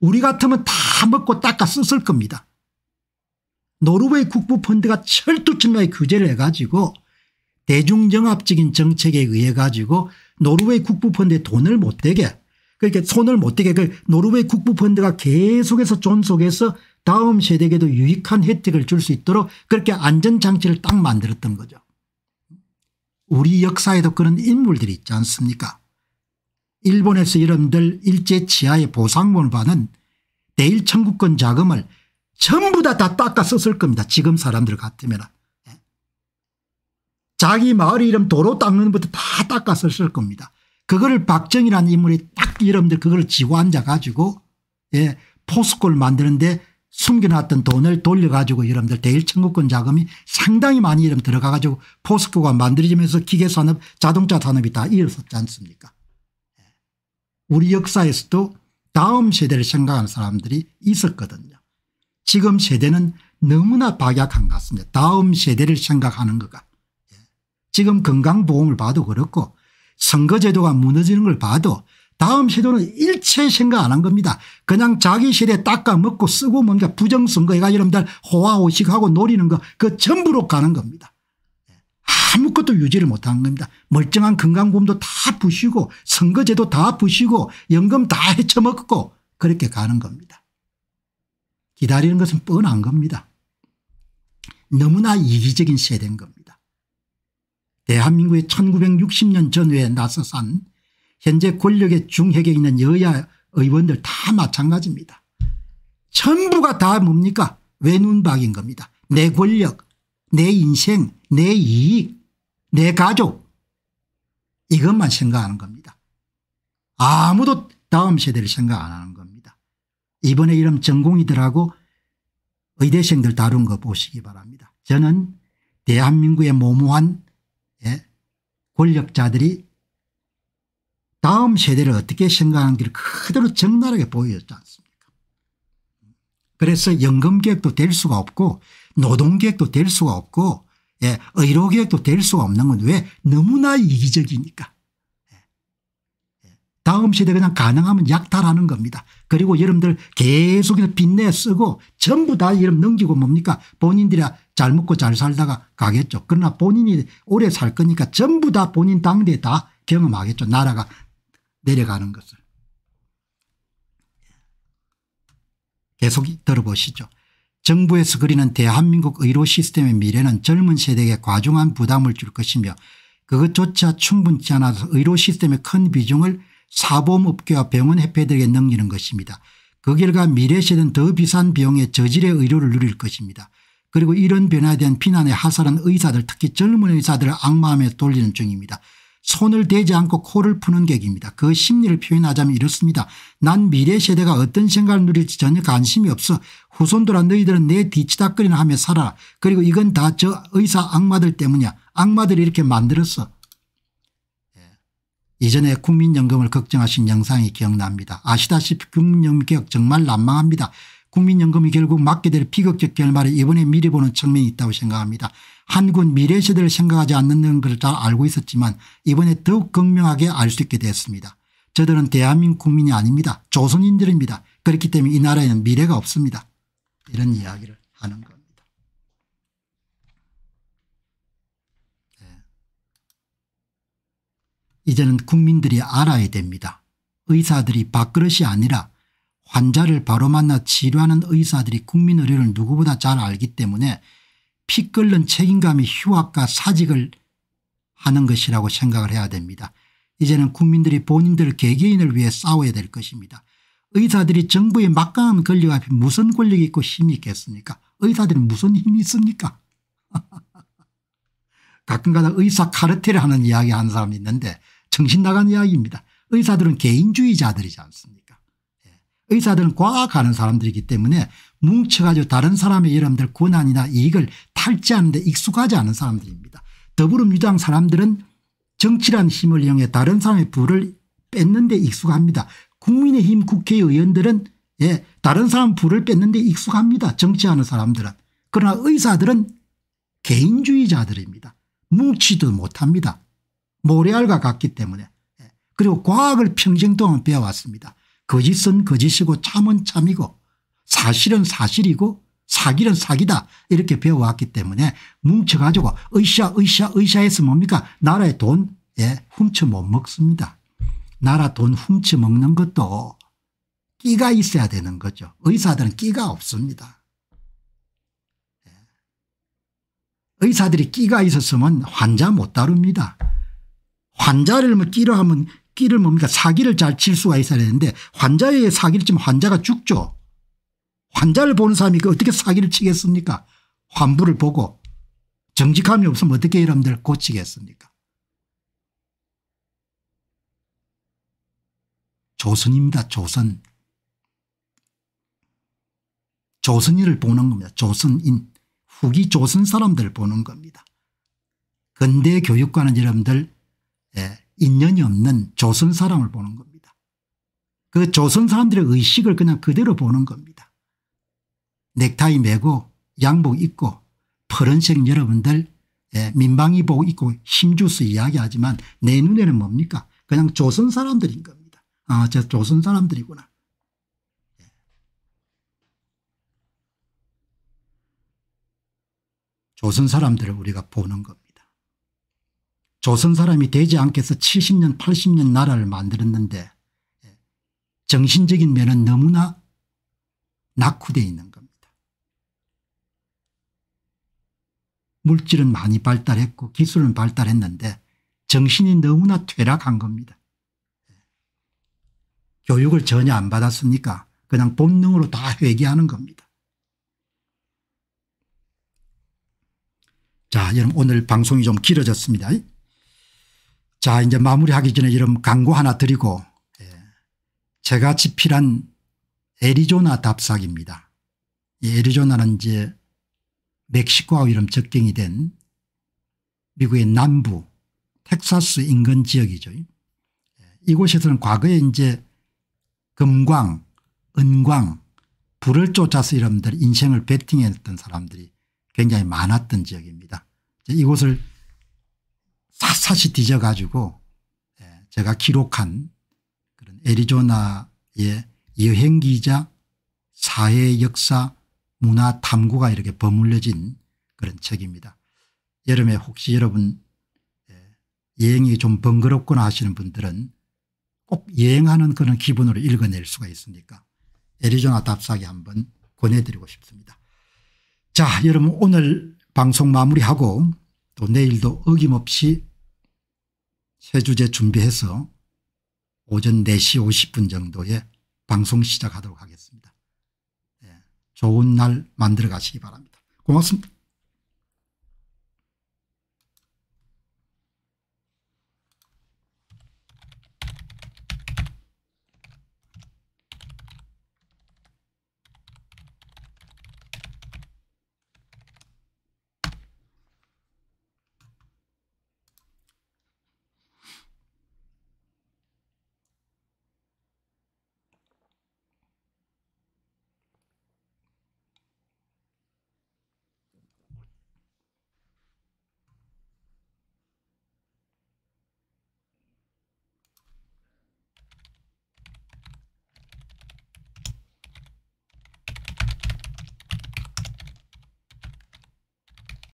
우리 같으면 다 먹고 닦아 썼을 겁니다. 노르웨이 국부펀드가 철두철미하게 규제를 해가지고 대중정합적인 정책에 의해 가지고 노르웨이 국부펀드에 돈을 못 대게 그러니까 손을 못 대게 그 노르웨이 국부펀드가 계속해서 존속해서 다음 세대에게도 유익한 혜택을 줄 수 있도록 그렇게 안전장치를 딱 만들었던 거죠. 우리 역사에도 그런 인물들이 있지 않습니까 일본에서 이름들 일제치하의 보상금을 받은 대일청구권 자금을 전부 다, 다 닦아 썼을 겁니다. 지금 사람들 같으면. 예. 자기 마을 이름 도로 닦는 것부터 다 닦아 썼을 겁니다. 그거를 박정희라는 인물이 딱 이름들 그걸 지고 앉아가지고 예, 포스코를 만드는데 숨겨놨던 돈을 돌려가지고 여러분들 대일청구권 자금이 상당히 많이 이름 들어가 가지고 포스코가 만들어지면서 기계산업 자동차 산업이 다 이어섰지 않습니까 예. 우리 역사에서도 다음 세대를 생각하는 사람들이 있었거든요 지금 세대는 너무나 박약한 것 같습니다 다음 세대를 생각하는 것과 예. 지금 건강보험을 봐도 그렇고 선거제도가 무너지는 걸 봐도 다음 시도는 일체 생각 안 한 겁니다. 그냥 자기 실에 닦아먹고 쓰고 뭔가 부정선거해가 지고 여러분들 호화호식하고 노리는 거 그 전부로 가는 겁니다. 아무것도 유지를 못한 겁니다. 멀쩡한 건강보험도 다 부시고 선거제도 다 부시고 연금 다 헤쳐먹고 그렇게 가는 겁니다. 기다리는 것은 뻔한 겁니다. 너무나 이기적인 세대인 겁니다. 대한민국의 1960년 전후에 나서 산 현재 권력의 중핵에 있는 여야 의원들 다 마찬가지입니다. 전부가 다 뭡니까 외눈박인 겁니다. 내 권력 내 인생 내 이익 내 가족 이것만 생각하는 겁니다. 아무도 다음 세대를 생각 안 하는 겁니다. 이번에 이런 전공이들하고 의대생들 다룬 거 보시기 바랍니다. 저는 대한민국의 모모한 예, 권력자들이 다음 세대를 어떻게 생각하는지를 그대로 적나라하게 보여줬지 않습니까 그래서 연금개혁도 될 수가 없고 노동개혁도 될 수가 없고 예, 의료개혁도 될 수가 없는 건 왜 너무나 이기적이니까 예. 예. 다음 시대 그냥 가능하면 약탈하는 겁니다. 그리고 여러분들 계속해서 빚내 쓰고 전부 다여러 넘기고 뭡니까 본인들이 잘 먹고 잘 살다가 가겠죠. 그러나 본인이 오래 살 거니까 전부 다 본인 당대에 다 경험하겠죠. 나라가 내려가는 것을 계속 들어보시죠. 정부에서 그리는 대한민국 의료 시스템의 미래는 젊은 세대에게 과중한 부담을 줄 것이며 그것조차 충분치 않아서 의료 시스템의 큰 비중을 사보험업계와 병원 협회들에게 넘기는 것입니다. 그 결과 미래 세대는 더 비싼 비용에 저질의 의료를 누릴 것입니다. 그리고 이런 변화에 대한 비난의 하살은 의사들 특히 젊은 의사들을 악마함에 돌리는 중입니다. 손을 대지 않고 코를 푸는 객입니다. 그 심리를 표현하자면 이렇습니다. 난 미래 세대가 어떤 생각을 누릴지 전혀 관심이 없어 후손들아 너희들은 내 뒤치다거리나 하며 살아 라 그리고 이건 다 저 의사 악마들 때문이야. 악마들이 이렇게 만들었어. 예. 이전에 국민연금을 걱정하신 영상이 기억납니다. 아시다시피 국민연금 개혁 정말 난망합니다. 국민연금이 결국 맞게 될 비극적 결말에 이번에 미리 보는 측면이 있다고 생각합니다. 한국 미래 세대를 생각하지 않는 다는걸 잘 알고 있었지만 이번에 더욱 극명하게 알 수 있게 되었습니다. 저들은 대한민국 국민이 아닙니다. 조선인들입니다. 그렇기 때문에 이 나라에는 미래가 없습니다. 이런 이야기를 하는 겁니다. 네. 이제는 국민들이 알아야 됩니다. 의사들이 밥그릇이 아니라 환자를 바로 만나 치료하는 의사들이 국민 의료를 누구보다 잘 알기 때문에 피 끓는 책임감이 휴학과 사직을 하는 것이라고 생각을 해야 됩니다. 이제는 국민들이 본인들 개개인을 위해 싸워야 될 것입니다. 의사들이 정부의 막강한 권력 앞에 무슨 권력이 있고 힘이 있겠습니까 의사들은 무슨 힘이 있습니까 가끔가다 의사 카르텔을 하는 이야기 하는 사람이 있는데 정신 나간 이야기입니다. 의사들은 개인주의자들이지 않습니까 예. 의사들은 과학하는 사람들이기 때문에 뭉쳐가지고 다른 사람의 여러분들 권한이나 이익을 탈지하는데 익숙하지 않은 사람들입니다. 더불어민주당 사람들은 정치란 힘을 이용해 다른 사람의 부를 뺏는 데 익숙합니다. 국민의힘 국회의원들은 예, 다른 사람 부를 뺏는 데 익숙합니다. 정치하는 사람들은. 그러나 의사들은 개인주의자들입니다. 뭉치도 못합니다. 모래알과 같기 때문에. 예. 그리고 과학을 평생 동안 배워왔습니다. 거짓은 거짓이고 참은 참이고 사실은 사실이고 사기는 사기다 이렇게 배워왔기 때문에 뭉쳐가지고 의샤 의샤 의샤해서 뭡니까 나라의 돈 예, 훔쳐 못 먹습니다. 나라 돈 훔쳐 먹는 것도 끼가 있어야 되는 거죠. 의사들은 끼가 없습니다. 예. 의사들이 끼가 있었으면 환자 못 다룹니다. 환자를 뭐 끼로 하면 끼를 뭡니까 사기를 잘 칠 수가 있어야 되는데 환자의 사기를 치면 환자가 죽죠. 환자를 보는 사람이 그 어떻게 사기를 치겠습니까 환부를 보고 정직함이 없으면 어떻게 여러분들 고치겠습니까 조선입니다 조선 조선인을 보는 겁니다 조선인 후기 조선 사람들 을 보는 겁니다 근대 교육과는 여러분들 예, 인연이 없는 조선 사람을 보는 겁니다 그 조선 사람들의 의식을 그냥 그대로 보는 겁니다 넥타이 메고 양복 입고 푸른색 여러분들 예, 민방위복 입고 힘주스 이야기하지만 내 눈에는 뭡니까 그냥 조선 사람들인 겁니다. 아저 조선 사람들이구나. 예. 조선 사람들을 우리가 보는 겁니다. 조선 사람이 되지 않겠어 70년 80년 나라를 만들었는데 예, 정신적인 면은 너무나 낙후되어 있는 거예요. 물질은 많이 발달했고 기술은 발달했는데 정신이 너무나 퇴락한 겁니다. 교육을 전혀 안 받았으니까 그냥 본능으로 다회개하는 겁니다. 자 여러분 오늘 방송이 좀 길어졌습니다. 자 이제 마무리하기 전에 여러분 광고 하나 드리고 예, 제가 집필한 애리조나 답사기입니다. 이 애리조나는 이제 멕시코와 이름 적경이 된 미국의 남부 텍사스 인근 지역이죠. 이곳에서는 과거에 이제 금광 은광 불을 쫓아서 여러분들 인생을 베팅했던 사람들이 굉장히 많았던 지역입니다. 이곳을 샅샅이 뒤져가지고 예, 제가 기록한 그런 애리조나의 여행기자 사회 역사 문화 탐구가 이렇게 버물려진 그런 책입니다. 여름에 혹시 여러분 예, 여행이 좀 번거롭거나 하시는 분들은 꼭 여행하는 그런 기분으로 읽어낼 수가 있으니까 애리조나 답사기 한번 권해드리고 싶습니다. 자 여러분 오늘 방송 마무리하고 또 내일도 어김없이 새 주제 준비해서 오전 4시 50분 정도에 방송 시작하도록 하겠습니다. 좋은 날 만들어 가시기 바랍니다. 고맙습니다.